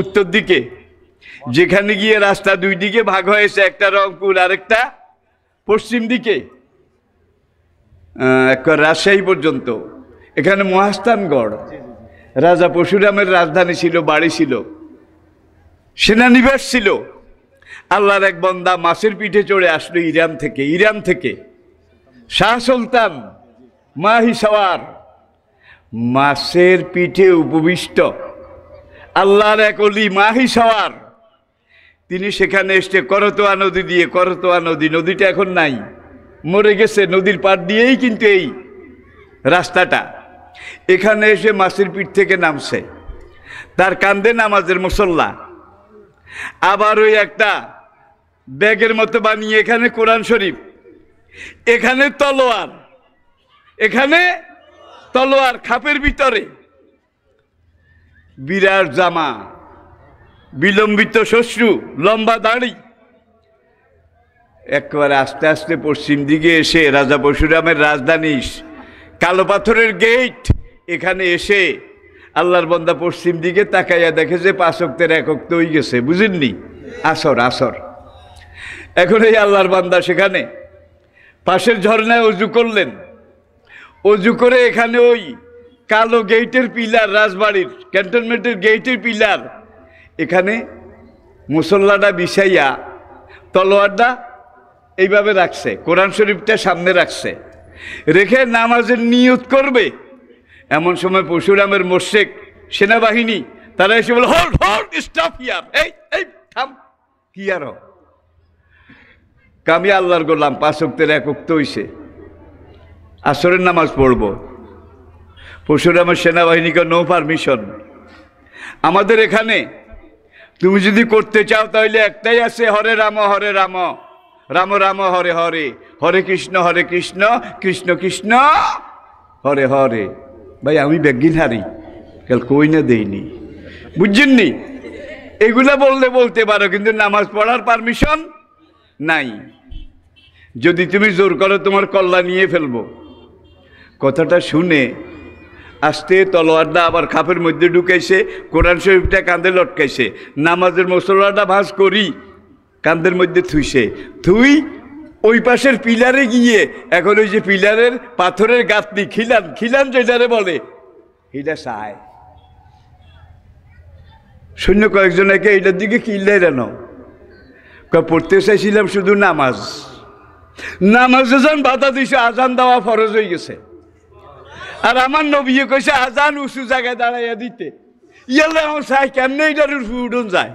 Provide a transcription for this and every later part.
উত্তর দিকে যেখানে গিয়ে রাস্তা দুই দিকে ভাগ হয়েছে একটা রংপুর আরেকটা পশ্চিম দিকে রাজশাহী পর্যন্ত এখানে মহাস্থানগড় রাজা পরশুরামের রাজধানী ছিল বাড়ি ছিল সেনানিবাস ছিল আল্লাহর এক বন্দা মাছের পিঠে চড়ে আসলো ইরান থেকে ইরান থেকে শাহ সুলতান মাহি সওয়ার মাছের পিঠে উপবিষ্ট আল্লাহর এক অলি মাহি সাওয়ার তিনি সেখানে এসে করতোয়া নদী দিয়ে করতোয়া নদী নদীটা এখন নাই মরে গেছে নদীর পাড় দিয়েই কিন্তু এই রাস্তাটা এখানে এসে মাসির পিঠ থেকে নামছে তার কান্দে নামাজের মুসল্লা আবার ওই একটা ব্যাগের মতো বানিয়ে এখানে কোরআন শরীফ এখানে তলোয়ার এখানে তলোয়ার খাপের ভিতরে বিরাট জামা বিলম্বিত শ্বশ্রু লম্বা দাড়ি একবার আস্তে আস্তে পশ্চিম দিকে এসে রাজা পরশুরামের রাজধানী কালো পাথরের গেট এখানে এসে আল্লাহর বন্দা পশ্চিম দিকে তাকাইয়া দেখে যে পাঁচক্তের একক্ত হয়ে গেছে বুঝেননি আসর আসর এখন এই আল্লাহর বান্দা সেখানে পাশের ঝর্ণায় অজু করলেন অজু করে এখানে ওই কালো গেইটের পিলার রাজবাড়ির ক্যান্টনমেন্টের গেইটের পিলার এখানে মুসল্লাটা বিছাইয়া তলোয়ারটা এইভাবে রাখছে কোরআন শরীফটা সামনে রাখছে রেখে নামাজের নিয়ত করবে এমন সময় পরশুরামের মোর্শেক সেনাবাহিনী তারা এসে বলে হল হল স্টাফ ইয়ার এই এই থাম কি আর কামি আল্লাহর গোলাম পাঁচ অক্তের এক উক্ত হইছে আসরের নামাজ পড়বো পরশুরামের সেনাবাহিনীকে নো পারমিশন আমাদের এখানে তুমি যদি করতে চাও তাহলে একটাই আছে হরে রাম হরে রাম রাম রাম হরে হরে হরে কৃষ্ণ হরে কৃষ্ণ কৃষ্ণ কৃষ্ণ হরে হরে ভাই আমি ব্যাগিন হারি কাল কই না দেইনি বুঝছেননি এগুলা বললে বলতে পারো কিন্তু নামাজ পড়ার পারমিশন নাই যদি তুমি জোর করো তোমার কল্লা নিয়ে ফেলবো কথাটা শুনে আসতে তলোয়ারটা আবার খাপের মধ্যে ঢুকাইছে কোরআন শরীফটা কাঁধে লটকাইছে নামাজের মশলাটা ভাঁজ করি কাঁধের মধ্যে থুইছে থুই ওই পাশের পিলারে গিয়ে এখন ওই যে পিলারের পাথরের গাঁথনি খিলান খিলান যেটারে বলে এটা সায় কয়েকজন একে এটার দিকে কিল্লাই যেন পড়তে চাইছিলাম শুধু নামাজ নামাজে যান বাধা দিছে আজান দেওয়া ফরজ হয়ে গেছে আর আমার নবী কইছে আজান উঁচু জায়গায় দাঁড়াইয়া দিতে ইয়ালে আমার চাই কেমনে এটার উঠু উঠুন যায়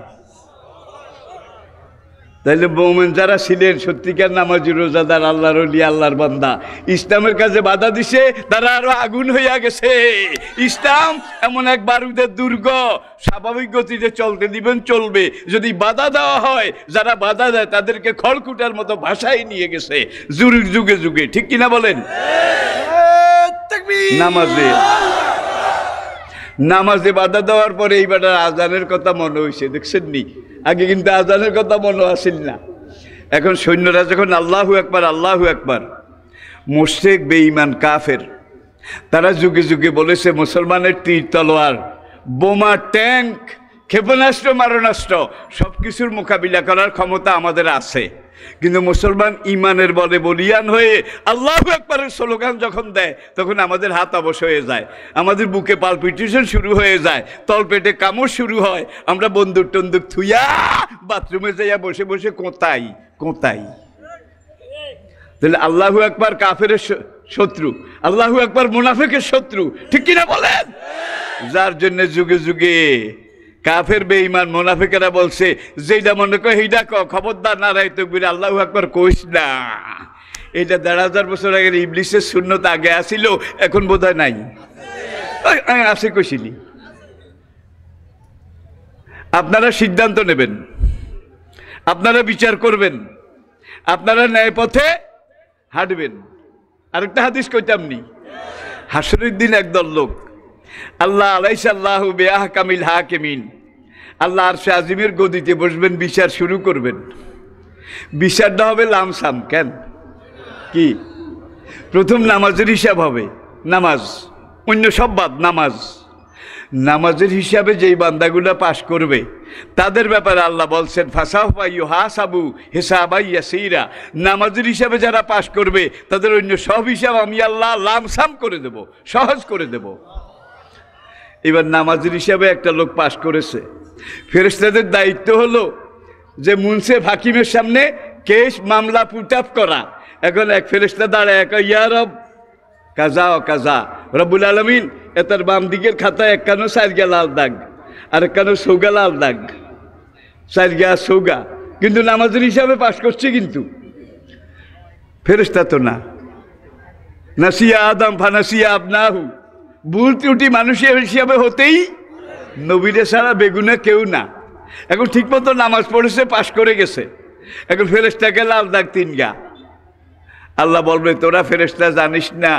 তাইলে বৌমেন যারা ছিলেন সত্যিকার নামাজি রোজাদার আল্লাহর অলি আল্লাহর বান্দা ইসলামের কাছে বাধা দিছে তারা আরো আগুন হইয়া গেছে ইসলাম এমন এক বারুদের দুর্গ স্বাভাবিক গতিতে চলতে দিবেন চলবে যদি বাধা দেওয়া হয় যারা বাধা দেয় তাদেরকে খড়কুটার মতো ভাষায় নিয়ে গেছে জুরির যুগে যুগে ঠিক কিনা বলেন নামাজে বাধা দেওয়ার পরে আজানের কথা মনে হয়েছে দেখছেন নি আগে কিন্তু আজানের কথা মনে আসেন না এখন সৈন্যরা যখন আল্লাহ একবার আল্লাহ একবার মোশেক বেঈমান কাফের তারা যুগে যুগে বলেছে মুসলমানের তীর তলোয়ার বোমা ট্যাঙ্ক ক্ষেপণাস্ত্র মারণাস্ত্র সব কিছুর মোকাবিলা করার ক্ষমতা আমাদের আছে কিন্তু মুসলমান ইমানের বলে বলিয়ান হয়ে আল্লাহ একবারের স্লোগান যখন দেয় তখন আমাদের হাত অবশ হয়ে যায় আমাদের বুকে পালপিটিশন শুরু হয়ে যায় তলপেটে কামড় শুরু হয় আমরা বন্দুক টন্দুক থুইয়া বাথরুমে যাইয়া বসে বসে কোঁতাই কোঁতাই তাহলে আল্লাহু একবার কাফের শত্রু আল্লাহু একবার মুনাফেকের শত্রু ঠিক কিনা বলেন যার জন্য যুগে যুগে কাফের বেঈমান মোনাফিকেরা বলছে যেটা মনে কয় সেইটা ক খবরদার না রায় তকবির আল্লাহ একবার কইস না এটা দেড় হাজার বছর আগের ইবলিশের শূন্যতা আগে আসিল এখন বোধ হয় নাই আছে কইসিলি আপনারা সিদ্ধান্ত নেবেন আপনারা বিচার করবেন আপনারা ন্যায় পথে হাঁটবেন আরেকটা হাদিস কইতামনি হাসরের দিন একদল লোক আল্লাহ আলাইসাল্লাহ বেয়াহ কামিল হা কেমিন আল্লাহ আর আজিমের গদিতে বসবেন বিচার শুরু করবেন বিচারটা হবে লামসাম কেন কি প্রথম নামাজের হিসাব হবে নামাজ অন্য সব বাদ নামাজ নামাজের হিসাবে যেই বান্দাগুলো পাশ করবে তাদের ব্যাপারে আল্লাহ বলছেন ফাসাহবা হাসাবু সাবু হেসাবাই নামাজের হিসাবে যারা পাশ করবে তাদের অন্য সব হিসাব আমি আল্লাহ লামসাম করে দেব সহজ করে দেব এবার নামাজের হিসাবে একটা লোক পাশ করেছে ফেরেস্তাদের দায়িত্ব হলো যে মুন্সে হাকিমের সামনে কেস মামলা পুটাপ করা এখন এক ফেরেস্তা দাঁড়ায় এক ইয়ারব কাজা ও কাজা রবুল আলমিন এটার বাম দিকের খাতায় এক কানো সারগা লাল দাগ আর এক কানো সৌগা লাল দাগ সারগা সৌগা কিন্তু নামাজের হিসাবে পাশ করছে কিন্তু ফেরেস্তা তো না নাসিয়া আদম ফানাসিয়া হু ভুল ত্রুটি মানুষের হিসাবে হতেই নবীরে ছাড়া বেগুনে কেউ না এখন ঠিকমতো নামাজ পড়েছে পাশ করে গেছে এখন ফেরেস্তাকে লাল দাগ তিন গা আল্লাহ বলবে তোরা ফেরেস্তা জানিস না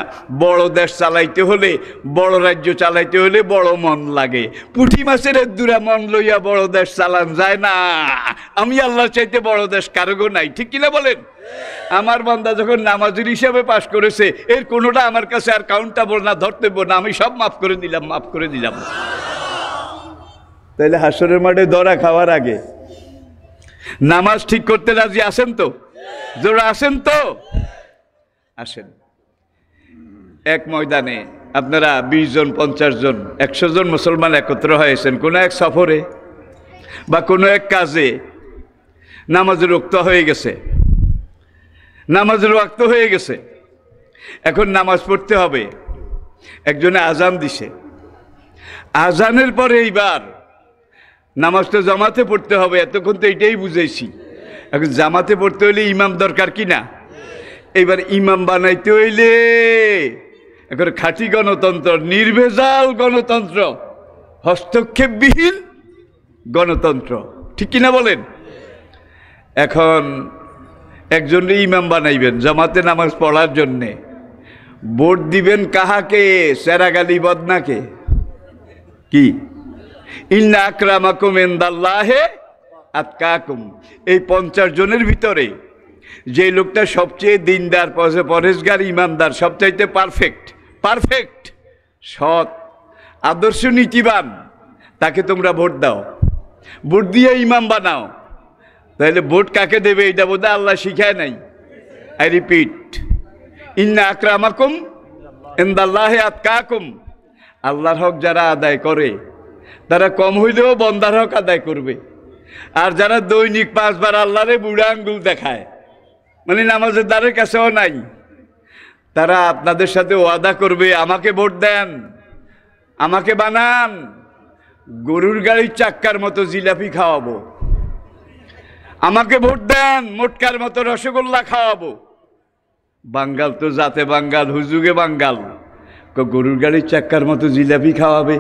বড় দেশ চালাইতে হলে বড় রাজ্য চালাইতে হলে বড় মন লাগে পুঁটি মাছের দূরা মন লইয়া বড় দেশ চালান যায় না আমি আল্লাহ চাইতে বড় দেশ কারগো নাই ঠিক কিনা বলেন আমার বান্দা যখন নামাজের হিসাবে পাশ করেছে এর কোনোটা আমার কাছে আর কাউন্টাবল না ধরতে না আমি সব মাফ করে দিলাম মাফ করে দিলাম তাহলে হাসরের মাঠে দরা খাওয়ার আগে নামাজ ঠিক করতে রাজি আসেন তো জোরা আসেন তো আসেন এক ময়দানে আপনারা বিশ জন পঞ্চাশ জন একশো জন মুসলমান একত্র হয়েছেন কোনো এক সফরে বা কোনো এক কাজে নামাজের রক্ত হয়ে গেছে নামাজের রক্ত হয়ে গেছে এখন নামাজ পড়তে হবে একজনে আজান দিছে আজানের পরে এইবার নামাজ তো জামাতে পড়তে হবে এতক্ষণ তো এটাই বুঝেছি এখন জামাতে পড়তে হইলে ইমাম দরকার কি না এবার ইমাম বানাইতে হইলে এখন খাঁটি গণতন্ত্র নির্ভেজাল গণতন্ত্র হস্তক্ষেপবিহীন গণতন্ত্র ঠিক কিনা বলেন এখন একজনকে ইমাম বানাইবেন জামাতে নামাজ পড়ার জন্যে ভোট দিবেন কাহাকে সেরাগালি বদনাকে কি ইন্না আকরামাকুম এই পঞ্চাশ জনের ভিতরে যে লোকটা সবচেয়ে দিনদার পরেশগার ইমানদার সবচাইতে পারফেক্ট পারফেক্ট সৎ আদর্শ নীতিবান তাকে তোমরা ভোট দাও ভোট দিয়ে ইমাম বানাও তাহলে ভোট কাকে দেবে এটা বোধহয় আল্লাহ শিখায় নাই আই রিপিট ইন্না আকরামাকুম ইন্দাল্লাহে আতকাকুম আল্লাহর হক যারা আদায় করে তারা কম হইলেও বন্দার হক আদায় করবে আর যারা দৈনিক পাঁচবার আল্লাহরে বুড়া আঙ্গুল দেখায় মানে নামাজের দ্বারের কাছেও নাই তারা আপনাদের সাথে ওয়াদা করবে আমাকে ভোট দেন আমাকে বানান গরুর গাড়ির চাক্কার মতো জিলাপি খাওয়াবো আমাকে ভোট দেন মোটকার মতো রসগোল্লা খাওয়াবো বাঙ্গাল তো জাতে বাঙ্গাল হুজুগে বাঙ্গাল গরুর গাড়ির চাক্কার মতো জিলাপি খাওয়াবে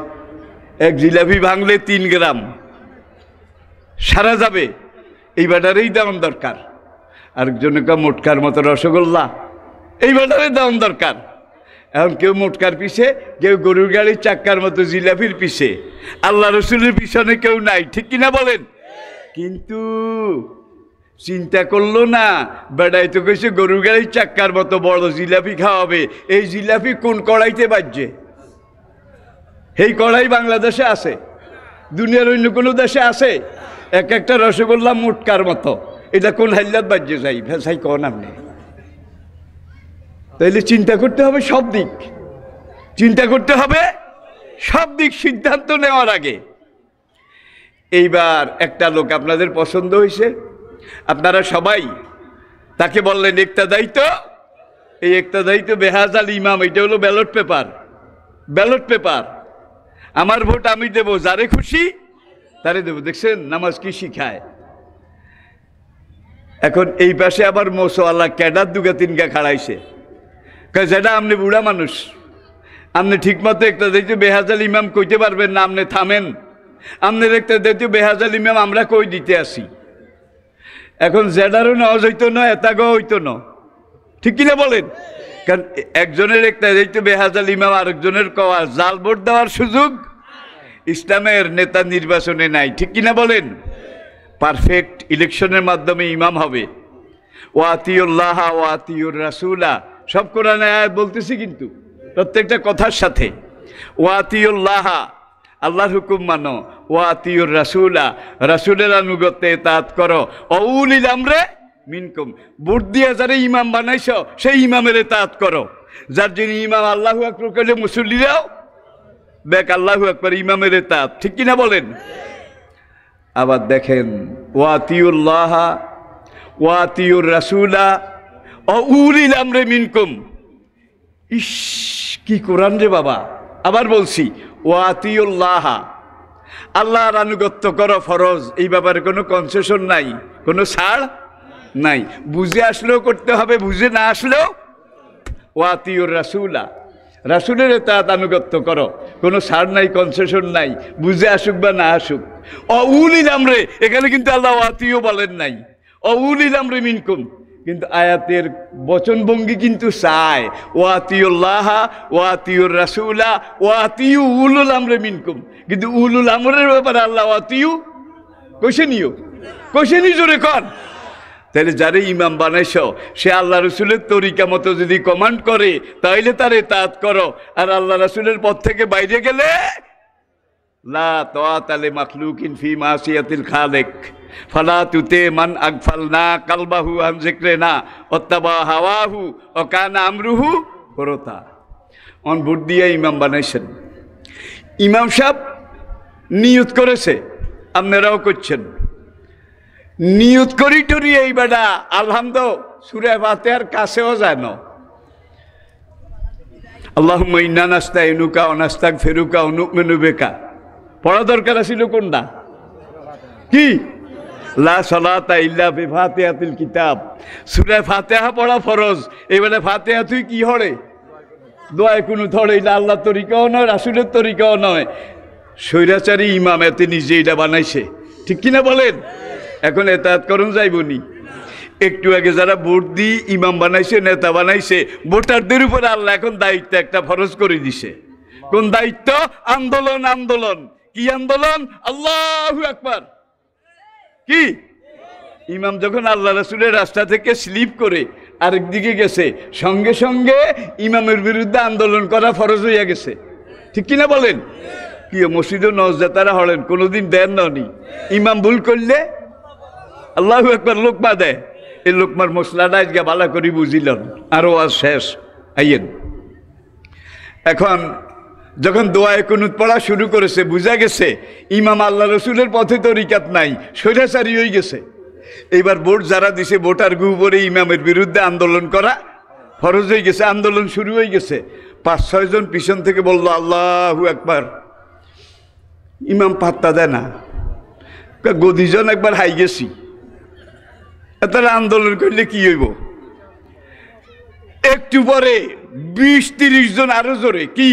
এক জিলাপি ভাঙলে তিন গ্রাম সারা যাবে এই ব্যাটারেই দাম দরকার আরেকজনকে মোটকার মতো রসগোল্লা এই ব্যাটারে দাম দরকার এখন কেউ মোটকার পিছে কেউ গরুর গাড়ির চাক্কার মতো জিলাপির পিছে আল্লাহ রসুলের পিছনে কেউ নাই ঠিক কিনা বলেন কিন্তু চিন্তা করলো না বেড়াই তো কেছে গরুর গাড়ির চাক্কার মতো বড় জিলাপি খাওয়াবে এই জিলাপি কোন কড়াইতে বাজছে এই কড়াই বাংলাদেশে আছে দুনিয়ার অন্য কোনো দেশে আছে এক একটা রসগোল্লা মুটকার মতো এটা কোন হাইল্লাত বাজ্য যাই ভেসাই কন আপনি তাইলে চিন্তা করতে হবে সব দিক চিন্তা করতে হবে সব দিক সিদ্ধান্ত নেওয়ার আগে এইবার একটা লোক আপনাদের পছন্দ হয়েছে আপনারা সবাই তাকে বললেন একটা দায়িত্ব এই একটা দায়িত্ব বেহাজ আল ইমাম এটা হলো ব্যালট পেপার ব্যালট পেপার আমার ভোট আমি দেব যারে খুশি তারে দেব দেখছেন নামাজ কি শিখায় এখন এই পাশে আবার মোসোয়াল্লা ক্যাডার দুগা গা খাড়াইছে যেটা আপনি বুড়া মানুষ আপনি ঠিকমতো একটা দেখছি বেহাজাল ইমাম কইতে পারবেন না আপনি থামেন আপনার একটা দেখছি বেহাজাল ইমাম আমরা কই দিতে আসি এখন জেডারও নজ হইতো না এতাগ হইতো না ঠিক কিনা বলেন কারণ একজনের একটা দেখতে বেহাজাল ইমাম আরেকজনের কওয়া জাল ভোট দেওয়ার সুযোগ ইসলামের নেতা নির্বাচনে নাই ঠিক কিনা বলেন পারফেক্ট ইলেকশনের মাধ্যমে ইমাম হবে ও আতিউল্লাহ ও আতিউর রাসুলা সব কোরআন বলতেছি কিন্তু প্রত্যেকটা কথার সাথে ও আতিউল্লাহ আল্লাহর হুকুম মানো ও আতিউর রাসুলা রাসুলের আনুগত্যে তাৎ করো অউল ইলামরে মিনকুম বুট দিয়া যারা ইমাম বানাইছ সেই ইমামের তাঁত করো যার জন্য ইমাম আল্লাহ আকবর করলে মুসল্লিরাও ব্যাক আল্লাহ আকবর ইমামের তাঁত ঠিক কিনা বলেন আবার দেখেন ওয়াতিউল্লাহ ওয়াতিউর রাসুলা উলিল আমরে মিনকুম ইস কি কোরআন রে বাবা আবার বলছি ওয়াতিউল্লাহ আল্লাহর আনুগত্য করো ফরজ এই ব্যাপারে কোনো কনসেশন নাই কোনো ছাড় নাই বুঝে আসলেও করতে হবে বুঝে না আসলেও ওয়াতিউর রাসুলা রাসুলের তাঁত আনুগত্য করো কোনো সার নাই কনসেশন নাই বুঝে আসুক বা না আসুক অউলিল রে এখানে কিন্তু আল্লাহ ওয়াতিও বলেন নাই অউলিল রে মিনকুম কিন্তু আয়াতের বচনভঙ্গি কিন্তু চায় ওয়াতিউল্লাহা ওয়াতিউর রাসুলা ওয়াতিউ উলুল আমরে মিনকুম কিন্তু উলুল আমরের ব্যাপারে আল্লাহ ওয়াতিউ কোশে নিও কোশে নিজরে কর তাহলে যারে ইমাম বানাইছ সে আল্লাহ রসুলের তরিকা মতো যদি কমান্ড করে তাইলে তারে তাঁত করো আর আল্লাহ রসুলের পথ থেকে বাইরে গেলে লা তালে মাখলুকিন ফি মাসিয়াতিল খালেক ফালা তুতে মান আগফাল না কালবাহু আন জিক্রে না অত্তাবা হাওয়াহু ও কান আমরুহু হরতা অন ভোট দিয়ে ইমাম বানাইছেন ইমাম সাহেব নিয়ত করেছে আপনারাও করছেন নিয়ত করি টরি এই বেটা আলহামদ সুরে ফাতেহার কাছেও যায় না আল্লাহ ইন্না নাস্তা ইনুকা অনাস্তাক ফেরুকা অনুক মেনুবেকা পড়া দরকার ছিল কোনটা কি লা সলাতা ইল্লা বে ফাতিহাতিল কিতাব সূরা ফাতিহা পড়া ফরজ এবারে ফাতিহা তুই কি হরে দোয়া কোনো ধরে এটা আল্লাহ তরিকাও নয় রাসুলের তরিকাও নয় স্বৈরাচারী ইমাম এতে নিজে এটা বানাইছে ঠিক কিনা বলেন এখন এতায়াত করুন যাইবনি একটু আগে যারা ভোট দিই ইমাম বানাইছে নেতা বানাইছে ভোটারদের উপরে আল্লাহ এখন দায়িত্ব একটা ফরজ করে দিছে কোন দায়িত্ব আন্দোলন আন্দোলন কি আন্দোলন আল্লাহ একবার কি ইমাম যখন আল্লাহ রাসুলের রাস্তা থেকে স্লিপ করে আরেক দিকে গেছে সঙ্গে সঙ্গে ইমামের বিরুদ্ধে আন্দোলন করা ফরজ হইয়া গেছে ঠিক কিনা বলেন কি নজদা তারা হলেন কোনোদিন দেন ননি ইমাম ভুল করলে আল্লাহ একবার লোকমা দেয় এই লোকমার মশলাটা আজকে ভালো করে বুঝিলেন আরও আর শেষ আইয়েন এখন যখন দোয়ায় কুনুত পড়া শুরু করেছে বুঝা গেছে ইমাম আল্লাহ রসুলের পথে রিকাত নাই সোজাসারি হয়ে গেছে এবার ভোট যারা দিছে ভোটার গু উপরে ইমামের বিরুদ্ধে আন্দোলন করা ফরজ হয়ে গেছে আন্দোলন শুরু হয়ে গেছে পাঁচ ছয়জন পিছন থেকে বলল আল্লাহু একবার ইমাম পাত্তা দেয় না গদিজন একবার হাই গেছি তাহলে আন্দোলন করলে কি হইব একটু পরে বিশ তিরিশ জন আরো জোরে কি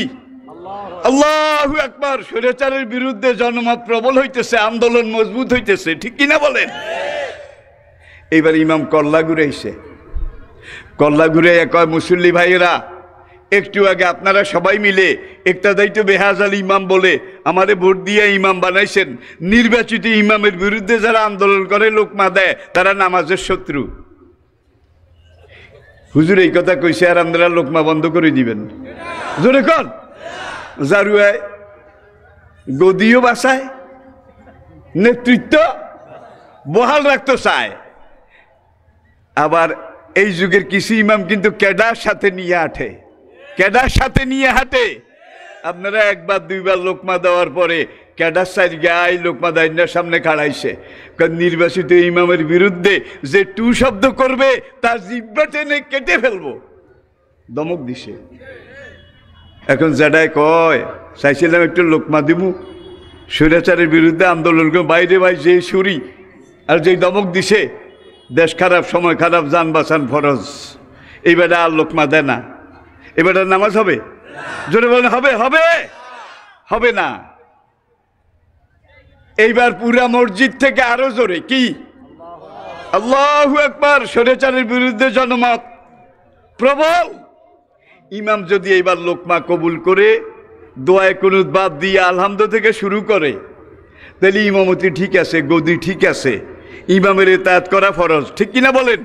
আল্লাহ একবার স্বৈরাচারের বিরুদ্ধে জনমত প্রবল হইতেছে আন্দোলন মজবুত হইতেছে ঠিক কিনা বলেন এইবার ইমাম কল্লা ঘুরে আইসে কল্লা ঘুরে এক মুসল্লি ভাইয়েরা একটু আগে আপনারা সবাই মিলে একটা দায়িত্ব বেহাজ আলী ইমাম বলে আমারে ভোট দিয়ে ইমাম বানাইছেন নির্বাচিত ইমামের বিরুদ্ধে যারা আন্দোলন করে লোকমা দেয় তারা নামাজের শত্রু হুজুর এই কথা কইছে আর আপনারা লোকমা বন্ধ করে দিবেন জোরে কন জারুয়ায় গদিও বাসায় নেতৃত্ব বহাল রাখতে চায় আবার এই যুগের কিছু ইমাম কিন্তু কেডার সাথে নিয়ে আঠে ক্যাডার সাথে নিয়ে হাঁটে আপনারা একবার দুইবার লোকমা দেওয়ার পরে ক্যাডার সাইজ গায়ে লোকমা দাইনার সামনে খাড়াইছে কারণ নির্বাচিত ইমামের বিরুদ্ধে যে টু শব্দ করবে তার জিব্বা টেনে কেটে ফেলবো দমক দিছে এখন জ্যাডাই কয় চাইছিলাম একটু লোকমা দিব স্বৈরাচারের বিরুদ্ধে আন্দোলন বাইরে ভাই যে সুরি আর যেই দমক দিছে দেশ খারাপ সময় খারাপ যান ফরজ এইবারে আর লোকমা দেয় না এবার নামাজ হবে জোরে বলেন হবে হবে হবে না এইবার পুরা মসজিদ থেকে আরো জোরে কি আল্লাহ একবার সরেচারের বিরুদ্ধে জনমত প্রবল ইমাম যদি এইবার লোকমা কবুল করে দোয়ায় কোনো বাদ দিয়ে আলহামদ থেকে শুরু করে তাহলে ইমামতি ঠিক আছে গদি ঠিক আছে ইমামের এতায়াত করা ফরজ ঠিক কিনা বলেন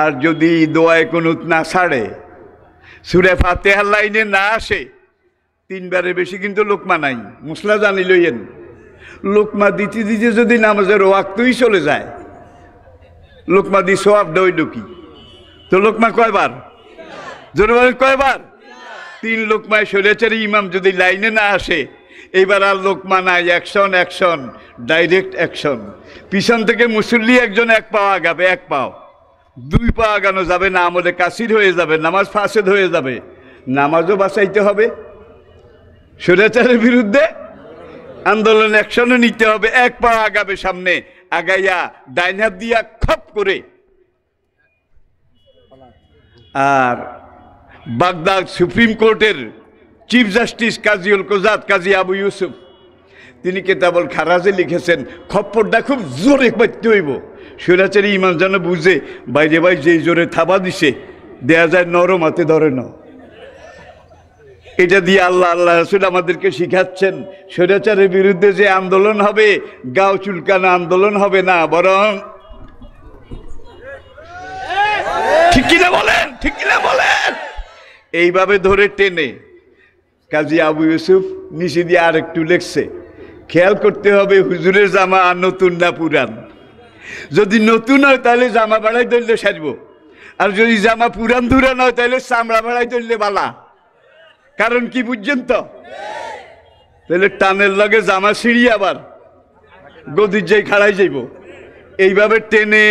আর যদি দোয়ায় কোনো না ছাড়ে সুরে ফাতেহার লাইনে না আসে তিনবারের বেশি কিন্তু লোকমা নাই মুসলা জানি লইয়েন লোকমা দিতে দিতে যদি নামাজের ওয়াক্তই চলে যায় লোকমা দি সব দই ডুকি তো লোকমা কয়বার জোরবার কয়বার তিন লোকমায় সরেচারি ইমাম যদি লাইনে না আসে এইবার আর লোকমা নাই অ্যাকশন অ্যাকশন ডাইরেক্ট অ্যাকশন পিছন থেকে মুসল্লি একজন এক পাওয়া গাবে এক পাওয়া দুই পা আগানো যাবে না আমলে কাশির হয়ে যাবে নামাজ ফাঁসেদ হয়ে যাবে নামাজও বাঁচাইতে হবে স্বৈরাচারের বিরুদ্ধে আন্দোলন অ্যাকশনও নিতে হবে এক পা আগাবে সামনে আগাইয়া ডাইনার দিয়া খপ করে আর বাগদাদ সুপ্রিম কোর্টের চিফ জাস্টিস কাজীউল কোজাদ কাজী আবু ইউসুফ তিনি কেতাবল খারাজে লিখেছেন খপ্পরটা খুব জোরে পাইতে হইব স্বৈরাচারী ইমান যেন বুঝে বাইরে বাইরে যেই জোরে থাবা দিছে দেয়া যায় নরম হাতে ধরে না এটা দিয়ে আল্লাহ আল্লাহ রসুল আমাদেরকে শিখাচ্ছেন স্বৈরাচারের বিরুদ্ধে যে আন্দোলন হবে গাও চুলকানা আন্দোলন হবে না বরং ঠিক কিনা বলেন ঠিক কিনা বলেন এইভাবে ধরে টেনে কাজী আবু ইউসুফ নিচে দিয়ে আর একটু লেখছে খেয়াল করতে হবে হুজুরের জামা আর নতুন না পুরান যদি নতুন হয় তাহলে জামা ভাড়ায় ধরলে সারবো আর যদি জামা পুরান ধুরান হয় তাহলে চামড়া ভাড়ায় ধরলে বালা কারণ কি বুঝছেন তো তাহলে টানের লগে জামা সিঁড়ি আবার গদির যাই খাড়াই যাইব এইভাবে টেনে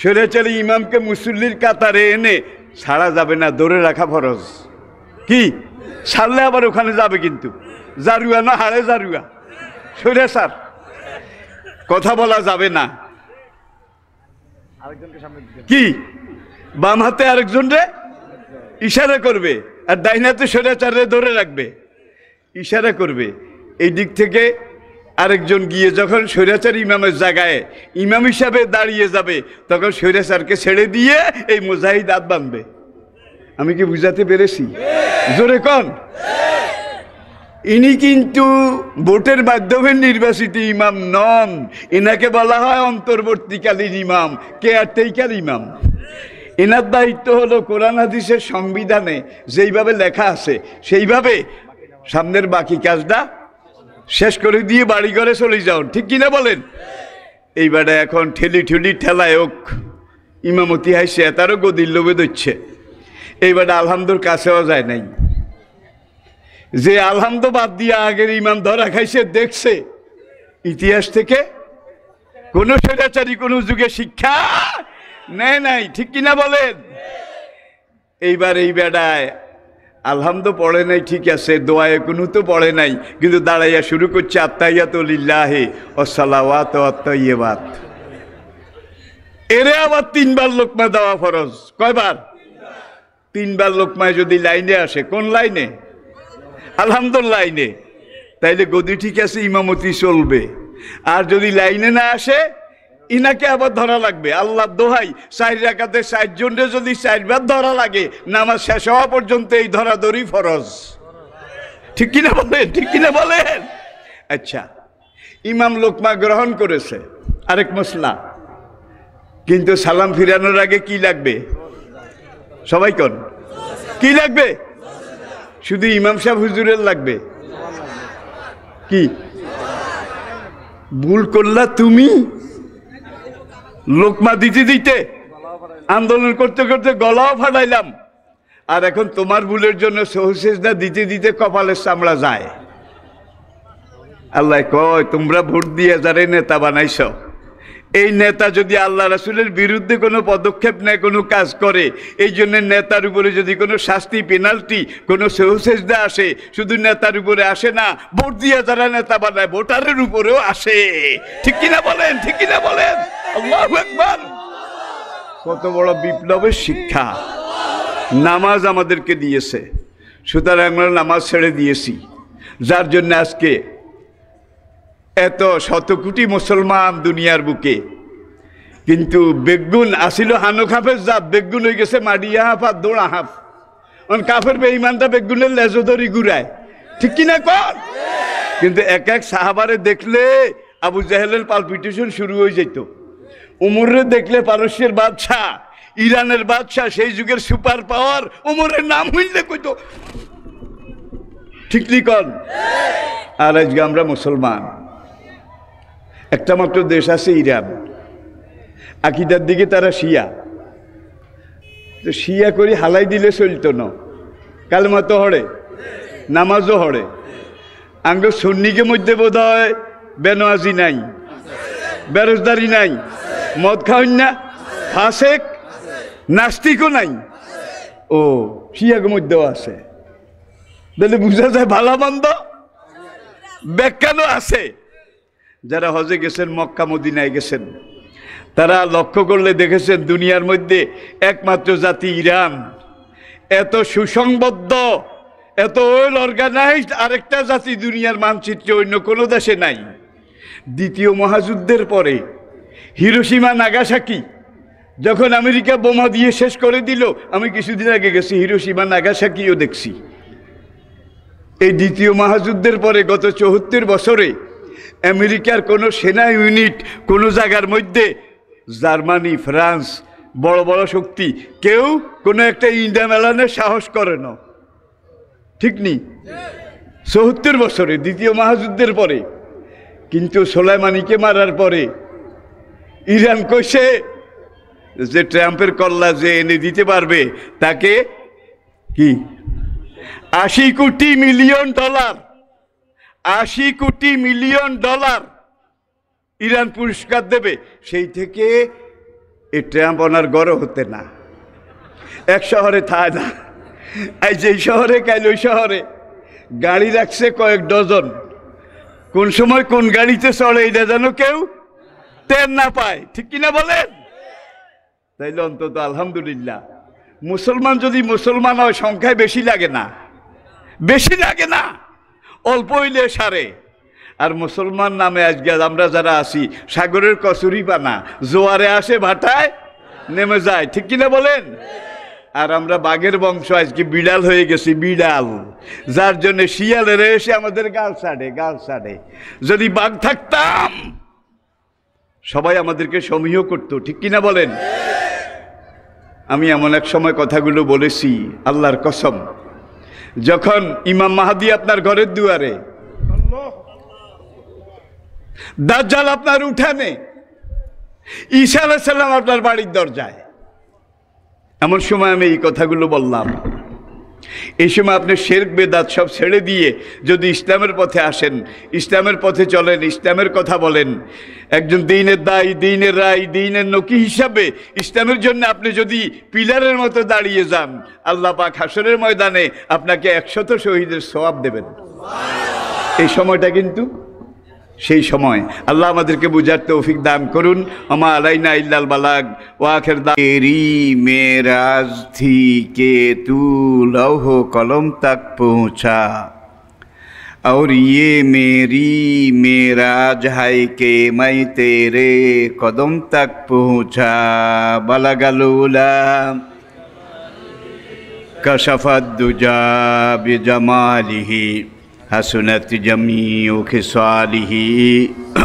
সরে চলে ইমামকে মুসল্লির কাতারে এনে ছাড়া যাবে না ধরে রাখা ফরজ কি ছাড়লে আবার ওখানে যাবে কিন্তু জারুয়া না হাড়ে জারুয়া সরে সার কথা বলা যাবে না কি বাম হাতে আরেকজন রে ইশারা করবে আর ডাইন হাতে সোজাচারে ধরে রাখবে ইশারা করবে এই দিক থেকে আরেকজন গিয়ে যখন স্বৈরাচার ইমামের জায়গায় ইমাম হিসাবে দাঁড়িয়ে যাবে তখন স্বৈরাচারকে ছেড়ে দিয়ে এই মুজাহিদ আদ বাঁধবে আমি কি বুঝাতে পেরেছি জোরে কন ইনি কিন্তু ভোটের মাধ্যমে নির্বাচিত ইমাম নন এনাকে বলা হয় অন্তর্বর্তীকালীন ইমাম কেয়ারটেকার ইমাম এনার দায়িত্ব হলো কোরআন হাদিসের সংবিধানে যেইভাবে লেখা আছে সেইভাবে সামনের বাকি কাজটা শেষ করে দিয়ে বাড়ি ঘরে চলে যাও ঠিক কিনা বলেন এইবারে এখন ঠেলি ঠেলি ঠেলায় হোক ইমামতি হাসে তারও গদির লোভে ধরছে এইবারে আলহামদুর কাছেও যায় নাই যে বাদ দিয়ে আগের ইমান ধরা খাইছে দেখছে ইতিহাস থেকে কোন স্বৈরাচারী কোন যুগে শিক্ষা নেয় নাই ঠিক কিনা বলেন এইবার এই বেড়ায় আলহামদ পড়ে নাই ঠিক আছে দোয়ায় কোনো তো পড়ে নাই কিন্তু দাঁড়াইয়া শুরু করছে আত্মাইয়া তো আত্মাইয়াতলিল্লাহে অসালাওয়াত আত্মাইয়াবাত এরে আবার তিনবার লোকমা দেওয়া ফরজ কয়বার তিনবার লোকমায় যদি লাইনে আসে কোন লাইনে আলহামদুল্লাহ লাইনে তাইলে গদি ঠিক আছে ইমামতি চলবে আর যদি লাইনে না আসে ইনাকে আবার ধরা লাগবে আল্লাহ দোহাই চার রাখাতে ষাট জনরে যদি চারবার ধরা লাগে না আমার শেষ হওয়া পর্যন্ত এই ধরাধরি ফরজ ঠিক কিনা বলেন ঠিক কিনা বলেন আচ্ছা ইমাম লোকমা গ্রহণ করেছে আরেক মশলা কিন্তু সালাম ফিরানোর আগে কি লাগবে সবাই কন কি লাগবে শুধু ইমাম সাহেব হুজুরের লাগবে কি ভুল করলা তুমি লোকমা দিতে দিতে আন্দোলন করতে করতে গলাও ফাটাইলাম আর এখন তোমার ভুলের জন্য না দিতে দিতে কপালের চামড়া যায় আল্লাহ কয় তোমরা ভোট দিয়ে যারে নেতা বানাইছ এই নেতা যদি আল্লাহ রাসুলের বিরুদ্ধে কোনো পদক্ষেপ নেয় কোনো কাজ করে এই জন্য নেতার উপরে যদি কোনো শাস্তি পেনাল্টি কোনো সহসেজদা আসে শুধু নেতার উপরে আসে না ভোট দিয়ে যারা নেতা বানায় ভোটারের উপরেও আসে ঠিক কিনা বলেন ঠিক কিনা বলেন কত বড় বিপ্লবের শিক্ষা নামাজ আমাদেরকে দিয়েছে সুতরাং আমরা নামাজ ছেড়ে দিয়েছি যার জন্য আজকে এত শত কোটি মুসলমান দুনিয়ার বুকে কিন্তু বেগুন আসিল হানো খাফের যা বেগুন হয়ে গেছে মাডিয়া হাফ আর দোড়া হাফ কাফের বেঈমানটা বেগুনের লেজো ধরি ঘুরায় ঠিক কিনা কর কিন্তু এক এক সাহাবারে দেখলে আবু জাহেলের পালপিটেশন শুরু হয়ে যেত উমরে দেখলে পারস্যের বাদশাহ ইরানের বাদশাহ সেই যুগের সুপার পাওয়ার উমরের নাম হইলে কইতো ঠিক নিকন আর আজকে আমরা মুসলমান একটা মাত্র দেশ আছে ইরান আকিদার দিকে তারা শিয়া তো শিয়া করি হালাই দিলে চলতো না কালমা তো হরে নামাজও হরে আঙ্গ সন্নিকে মধ্যে বোধ হয় বেনোয়াজি নাই বেরোজদারি নাই মদ খাওন না ফাসেক নাস্তিকও নাই ও শিয়াকে মধ্যেও আছে তাহলে বুঝা যায় ভালো মন্দ ব্যাখ্যানও আছে যারা হজে গেছেন মক্কা মদিনায় গেছেন তারা লক্ষ্য করলে দেখেছেন দুনিয়ার মধ্যে একমাত্র জাতি ইরান এত সুসংবদ্ধ এত ওয়েল অর্গানাইজড আরেকটা জাতি দুনিয়ার মানচিত্রে অন্য কোনো দেশে নাই দ্বিতীয় মহাযুদ্ধের পরে হিরোসীমা নাগাসাকি যখন আমেরিকা বোমা দিয়ে শেষ করে দিল আমি কিছুদিন আগে গেছি হিরোসীমা নাগাসাকিও দেখছি এই দ্বিতীয় মহাযুদ্ধের পরে গত চৌহত্তর বছরে আমেরিকার কোনো সেনা ইউনিট কোনো জায়গার মধ্যে জার্মানি ফ্রান্স বড় বড় শক্তি কেউ কোনো একটা ইন্ডিয়া মেলানের সাহস করে না ঠিক নি চৌহত্তর বছরে দ্বিতীয় মহাযুদ্ধের পরে কিন্তু সোলাইমানিকে মারার পরে ইরান কইছে যে ট্রাম্পের কল্লা যে এনে দিতে পারবে তাকে কি আশি কোটি মিলিয়ন ডলার আশি কোটি মিলিয়ন ডলার ইরান পুরস্কার দেবে সেই থেকে এ ট্রাম্প ওনার গড় হতে না এক শহরে থায় না এই যেই শহরে কাল ওই শহরে গাড়ি রাখছে কয়েক ডজন কোন সময় কোন গাড়িতে এই না যেন কেউ তেল না পায় ঠিক কিনা বলেন তাইলে অন্তত আলহামদুলিল্লাহ মুসলমান যদি মুসলমান হয় সংখ্যায় বেশি লাগে না বেশি লাগে না অল্প হইলে সারে আর মুসলমান নামে আজকে আমরা যারা আছি সাগরের কচুরি পানা জোয়ারে আসে ভাটায় নেমে যায় ঠিক কিনা বলেন আর আমরা বাঘের বংশ আজকে বিড়াল হয়ে গেছি বিড়াল যার জন্য শিয়ালের এসে আমাদের গাল ছাড়ে গাল ছাড়ে যদি বাঘ থাকতাম সবাই আমাদেরকে সমীহ করত ঠিক কিনা বলেন আমি এমন এক সময় কথাগুলো বলেছি আল্লাহর কসম যখন ইমাম মাহাদি আপনার ঘরের দুয়ারে দাজ্জাল আপনার উঠানে ঈশা আলাহ সাল্লাম আপনার বাড়ির দরজায় এমন সময় আমি এই কথাগুলো বললাম এই সময় আপনি শেরক বেদাত সব ছেড়ে দিয়ে যদি ইসলামের পথে আসেন ইসলামের পথে চলেন ইসলামের কথা বলেন একজন দিনের দায়ী দিনের রায় দিনের নকি হিসাবে ইসলামের জন্য আপনি যদি পিলারের মতো দাঁড়িয়ে যান আল্লাহ পাক হাসরের ময়দানে আপনাকে একশত শহীদের সবাব দেবেন এই সময়টা কিন্তু সেই সময় আল্লাহ আমাদেরকে বুঝার তৌফিক দান করুন আমা আলাইনা ইল্লাল বালাগ ওয়াখের দা এরি মেরাজ কলম তাক পৌঁছা আর ইয়ে মেরি মেরাজ হাই কে মাই তে রে কদম তাক পৌঁছা বালা গাল কশফদ্দুজা বিজমালিহি حسنت جمیع صلیحیح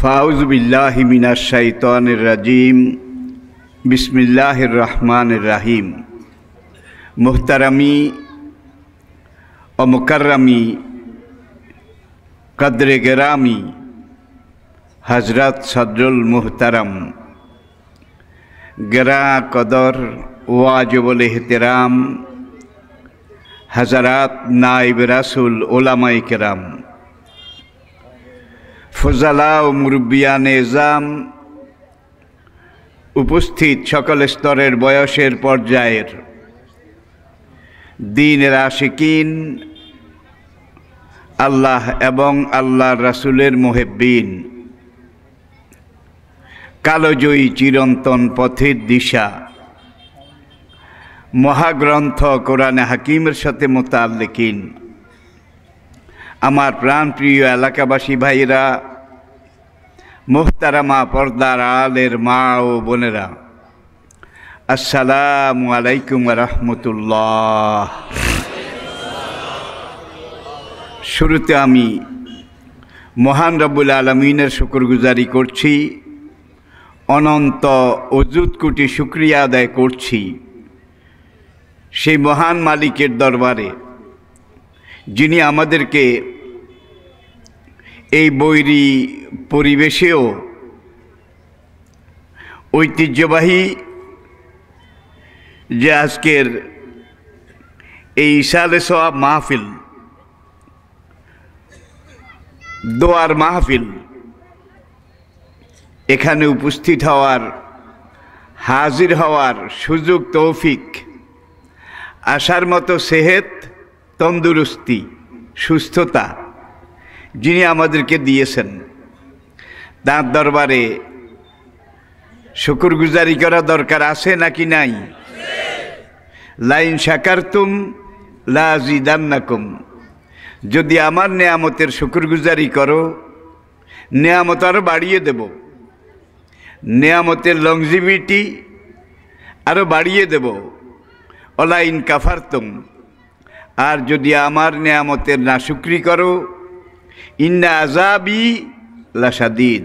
فاؤز باللہ من الشیطان الرجیم بسم اللہ الرحمن الرحیم محترمی مکرمی قدر گرامی حضرت صدر المحترم گرا قدر واجب الحترام হাজারাত নাইব রাসুল ওলামাই কেরাম ফজালা ও মুরব্বিয়ান এজাম উপস্থিত সকল স্তরের বয়সের পর্যায়ের দিন রাশিকিন আল্লাহ এবং আল্লাহ রাসুলের মোহেব্বিন কালোজয়ী চিরন্তন পথের দিশা মহাগ্রন্থ কোরআনে হাকিমের সাথে মোতাল্লিকিন আমার প্রাণপ্রিয় এলাকাবাসী ভাইরা মোহতারামা পর্দার আলের মা ও বোনেরা আসসালামু আলাইকুম রহমতুল্লাহ শুরুতে আমি মহান রবুল আলমিনের শুক্রগুজারি করছি অনন্ত অজুত কোটি শুক্রিয়া আদায় করছি সেই মহান মালিকের দরবারে যিনি আমাদেরকে এই বৈরী পরিবেশেও ঐতিহ্যবাহী যে আজকের এই ইশালে সব মাহফিল দোয়ার মাহফিল এখানে উপস্থিত হওয়ার হাজির হওয়ার সুযোগ তৌফিক আসার মতো সেহেত তন্দুরুস্তি সুস্থতা যিনি আমাদেরকে দিয়েছেন তাঁর দরবারে শুকুরগুজারি করা দরকার আছে নাকি নাই লাইন সাকারতুম লাজিদান্নাকুম যদি আমার নেয়ামতের শুকুরগুজারি করো নেয়ামত আরও বাড়িয়ে দেব নেয়ামতের লংজিভিটি আরও বাড়িয়ে দেব অলাইন কাফারতুম আর যদি আমার নেয়ামতের না শুক্রি করো ইন্না আজাবি লাসাদিদ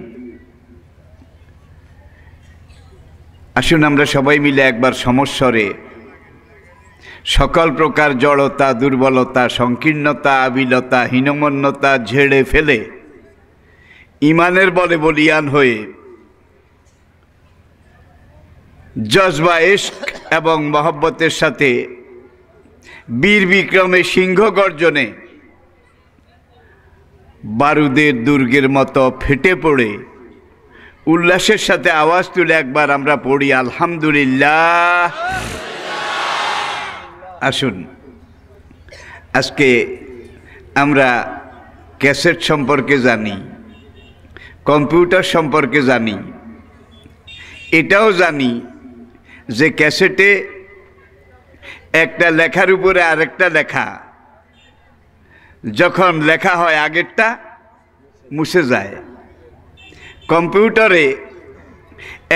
আসুন আমরা সবাই মিলে একবার সমস্বরে সকল প্রকার জড়তা দুর্বলতা সংকীর্ণতা আবিলতা হীনমন্যতা ঝেড়ে ফেলে ইমানের বলে বলিয়ান হয়ে জজবা এশক এবং মহব্বতের সাথে বীর বিক্রমে সিংহ গর্জনে বারুদের দুর্গের মতো ফেটে পড়ে উল্লাসের সাথে আওয়াজ তুলে একবার আমরা পড়ি আলহামদুলিল্লাহ আসুন আজকে আমরা ক্যাসেট সম্পর্কে জানি কম্পিউটার সম্পর্কে জানি এটাও জানি যে ক্যাসেটে একটা লেখার উপরে আরেকটা লেখা যখন লেখা হয় আগেরটা মুছে যায় কম্পিউটারে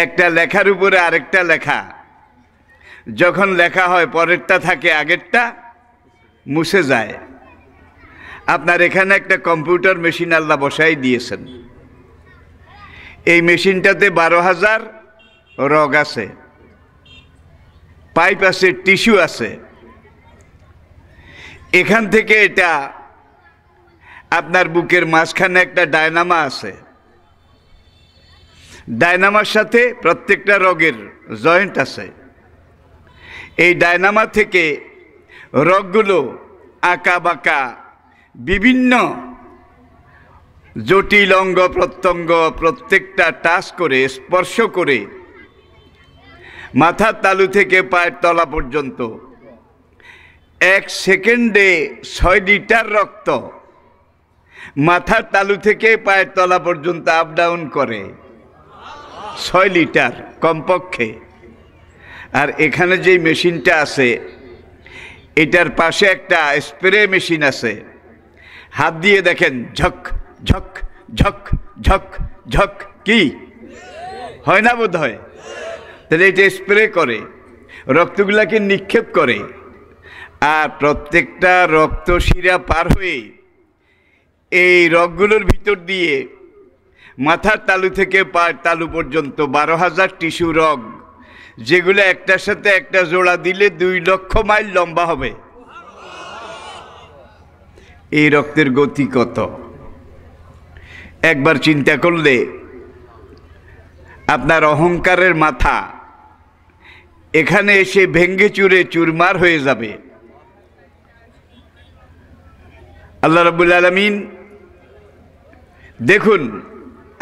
একটা লেখার উপরে আরেকটা লেখা যখন লেখা হয় পরেরটা থাকে আগেরটা মুছে যায় আপনার এখানে একটা কম্পিউটার মেশিন আল্লাহ বসাই দিয়েছেন এই মেশিনটাতে বারো হাজার রগ আছে পাইপ আছে টিস্যু আছে এখান থেকে এটা আপনার বুকের মাঝখানে একটা ডায়নামা আছে ডায়নামার সাথে প্রত্যেকটা রগের জয়েন্ট আছে এই ডায়নামা থেকে রগগুলো আঁকা বাঁকা বিভিন্ন জটিল অঙ্গ প্রত্যঙ্গ প্রত্যেকটা টাচ করে স্পর্শ করে মাথার তালু থেকে পায়ের তলা পর্যন্ত এক সেকেন্ডে ছয় লিটার রক্ত মাথার তালু থেকে পায়ের তলা পর্যন্ত আপ ডাউন করে ছয় লিটার কমপক্ষে আর এখানে যে মেশিনটা আছে এটার পাশে একটা স্প্রে মেশিন আছে হাত দিয়ে দেখেন ঝক ঝক ঝক ঝক ঝক কি হয় না বোধ হয় তাহলে এটা স্প্রে করে রক্তগুলাকে নিক্ষেপ করে আর প্রত্যেকটা রক্ত শিরা পার হয়ে এই রগগুলোর ভিতর দিয়ে মাথার তালু থেকে পার তালু পর্যন্ত বারো হাজার টিস্যু রগ যেগুলো একটার সাথে একটা জোড়া দিলে দুই লক্ষ মাইল লম্বা হবে এই রক্তের গতি কত একবার চিন্তা করলে আপনার অহংকারের মাথা এখানে এসে ভেঙ্গে চুরে চুরমার হয়ে যাবে আল্লাহ রবুল আলমিন দেখুন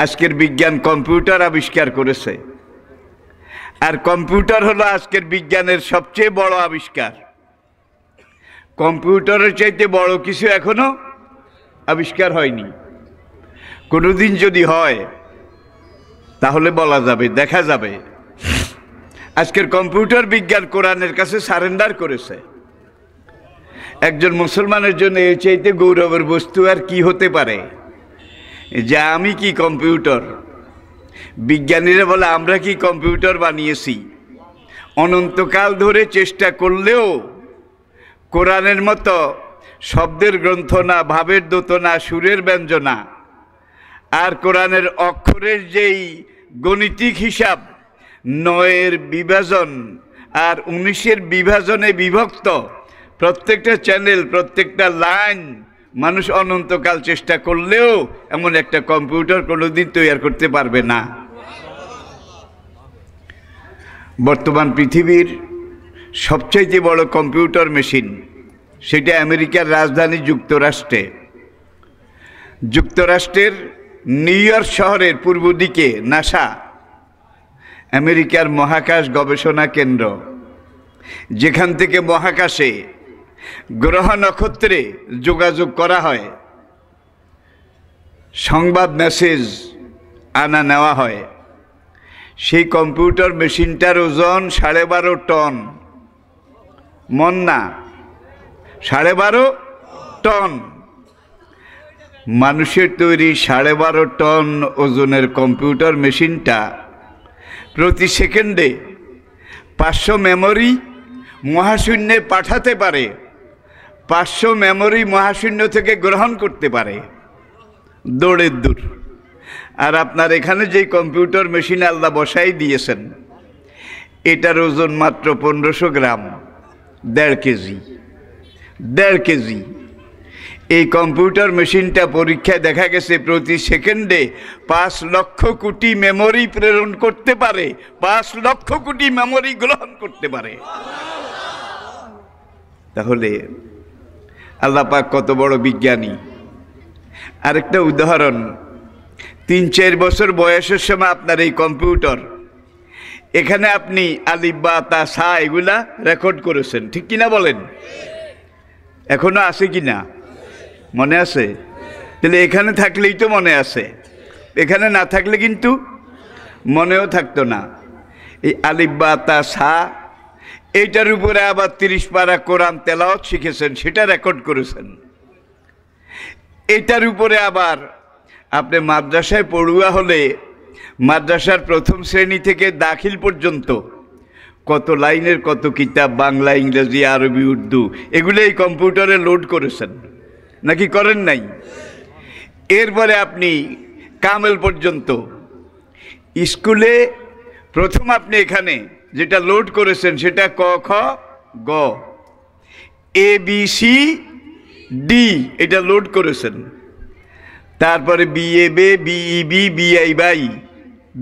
আজকের বিজ্ঞান কম্পিউটার আবিষ্কার করেছে আর কম্পিউটার হলো আজকের বিজ্ঞানের সবচেয়ে বড় আবিষ্কার কম্পিউটারের চাইতে বড় কিছু এখনো আবিষ্কার হয়নি কোনোদিন যদি হয় তাহলে বলা যাবে দেখা যাবে আজকের কম্পিউটার বিজ্ঞান কোরআনের কাছে সারেন্ডার করেছে একজন মুসলমানের জন্য এই চাইতে গৌরবের বস্তু আর কি হতে পারে যে আমি কি কম্পিউটার বিজ্ঞানীরা বলে আমরা কি কম্পিউটার বানিয়েছি অনন্তকাল ধরে চেষ্টা করলেও কোরআনের মতো শব্দের গ্রন্থ না ভাবের দোতনা সুরের ব্যঞ্জনা আর কোরআনের অক্ষরের যেই গণিতিক হিসাব নয়ের বিভাজন আর উনিশের বিভাজনে বিভক্ত প্রত্যেকটা চ্যানেল প্রত্যেকটা লাইন মানুষ অনন্তকাল চেষ্টা করলেও এমন একটা কম্পিউটার কোনোদিন তৈরি করতে পারবে না বর্তমান পৃথিবীর সবচেয়ে বড় কম্পিউটার মেশিন সেটা আমেরিকার রাজধানী যুক্তরাষ্ট্রে যুক্তরাষ্ট্রের নিউ ইয়র্ক শহরের পূর্ব দিকে নাসা আমেরিকার মহাকাশ গবেষণা কেন্দ্র যেখান থেকে মহাকাশে গ্রহ নক্ষত্রে যোগাযোগ করা হয় সংবাদ মেসেজ আনা নেওয়া হয় সেই কম্পিউটার মেশিনটার ওজন সাড়ে বারো টন মন না সাড়ে বারো টন মানুষের তৈরি সাড়ে বারো টন ওজনের কম্পিউটার মেশিনটা প্রতি সেকেন্ডে পাঁচশো মেমোরি মহাশূন্যে পাঠাতে পারে পাঁচশো মেমোরি মহাশূন্য থেকে গ্রহণ করতে পারে দৌড়ের দূর আর আপনার এখানে যে কম্পিউটার মেশিন আল্লাহ বসাই দিয়েছেন এটার ওজন মাত্র পনেরোশো গ্রাম দেড় কেজি দেড় কেজি এই কম্পিউটার মেশিনটা পরীক্ষায় দেখা গেছে প্রতি সেকেন্ডে পাঁচ লক্ষ কোটি মেমোরি প্রেরণ করতে পারে পাঁচ লক্ষ কোটি মেমোরি গ্রহণ করতে পারে তাহলে পাক কত বড় বিজ্ঞানী আরেকটা উদাহরণ তিন চার বছর বয়সের সময় আপনার এই কম্পিউটার এখানে আপনি আলিব্বা তা সা এগুলা রেকর্ড করেছেন ঠিক কিনা বলেন এখনো আছে কিনা মনে আছে তাহলে এখানে থাকলেই তো মনে আছে এখানে না থাকলে কিন্তু মনেও থাকতো না এই আলিব্বা তা সা এইটার উপরে আবার তিরিশ পারা কোরআন তেলাওত শিখেছেন সেটা রেকর্ড করেছেন এটার উপরে আবার আপনি মাদ্রাসায় পড়ুয়া হলে মাদ্রাসার প্রথম শ্রেণী থেকে দাখিল পর্যন্ত কত লাইনের কত কিতাব বাংলা ইংরেজি আরবি উর্দু এগুলো এই কম্পিউটারে লোড করেছেন নাকি করেন নাই এরপরে আপনি কামেল পর্যন্ত স্কুলে প্রথম আপনি এখানে যেটা লোড করেছেন সেটা ক খ গ এ বি সি ডি এটা লোড করেছেন তারপরে বি এ বে বিই বি বিআই বাই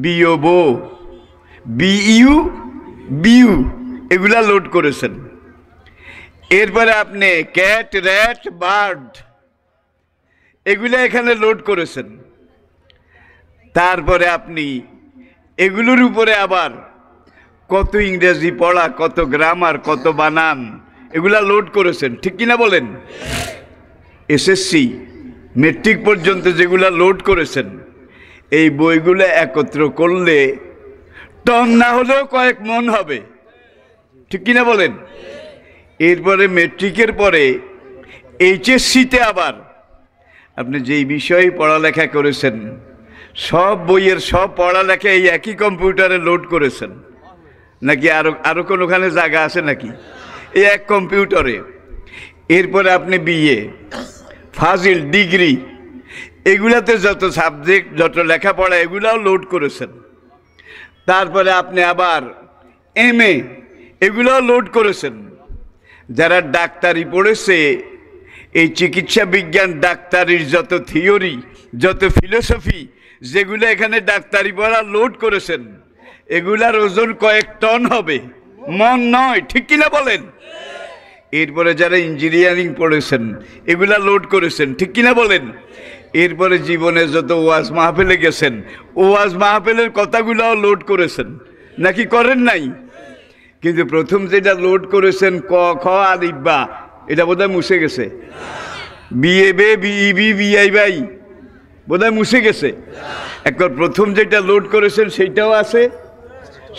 বিও বো বিইউ বিউ এগুলা লোড করেছেন এরপরে আপনি ক্যাট র্যাট বার্ড এগুলো এখানে লোড করেছেন তারপরে আপনি এগুলোর উপরে আবার কত ইংরেজি পড়া কত গ্রামার কত বানান এগুলা লোড করেছেন ঠিক কিনা বলেন এসএসসি মেট্রিক পর্যন্ত যেগুলা লোড করেছেন এই বইগুলো একত্র করলে টন না হলেও কয়েক মন হবে ঠিক কিনা বলেন এরপরে মেট্রিকের পরে এইচএসসিতে আবার আপনি যেই বিষয়ে পড়ালেখা করেছেন সব বইয়ের সব পড়ালেখা এই একই কম্পিউটারে লোড করেছেন নাকি আরও আরও কোনোখানে জায়গা আছে নাকি এই এক কম্পিউটারে এরপরে আপনি বিয়ে ফাজিল ডিগ্রি এগুলাতে যত সাবজেক্ট যত লেখাপড়া এগুলাও লোড করেছেন তারপরে আপনি আবার এম এ এগুলাও লোড করেছেন যারা ডাক্তারি পড়েছে এই চিকিৎসা বিজ্ঞান ডাক্তারির যত থিওরি যত ফিলোসফি যেগুলো এখানে ডাক্তারি পড়া লোড করেছেন এগুলার ওজন কয়েক টন হবে মন নয় ঠিক কিনা বলেন এরপরে যারা ইঞ্জিনিয়ারিং পড়েছেন এগুলা লোড করেছেন ঠিক কিনা বলেন এরপরে জীবনে যত ওয়াজ মাহফেলে গেছেন ওয়াজ মাহফেলের কথাগুলাও লোড করেছেন নাকি করেন নাই কিন্তু প্রথম যেটা লোড করেছেন ক খ আলিব্বা এটা বোধহয় মুছে গেছে বিএ বে বিইবি বিআই বাই বোধহয় মুছে গেছে একবার প্রথম যেটা লোড করেছেন সেইটাও আছে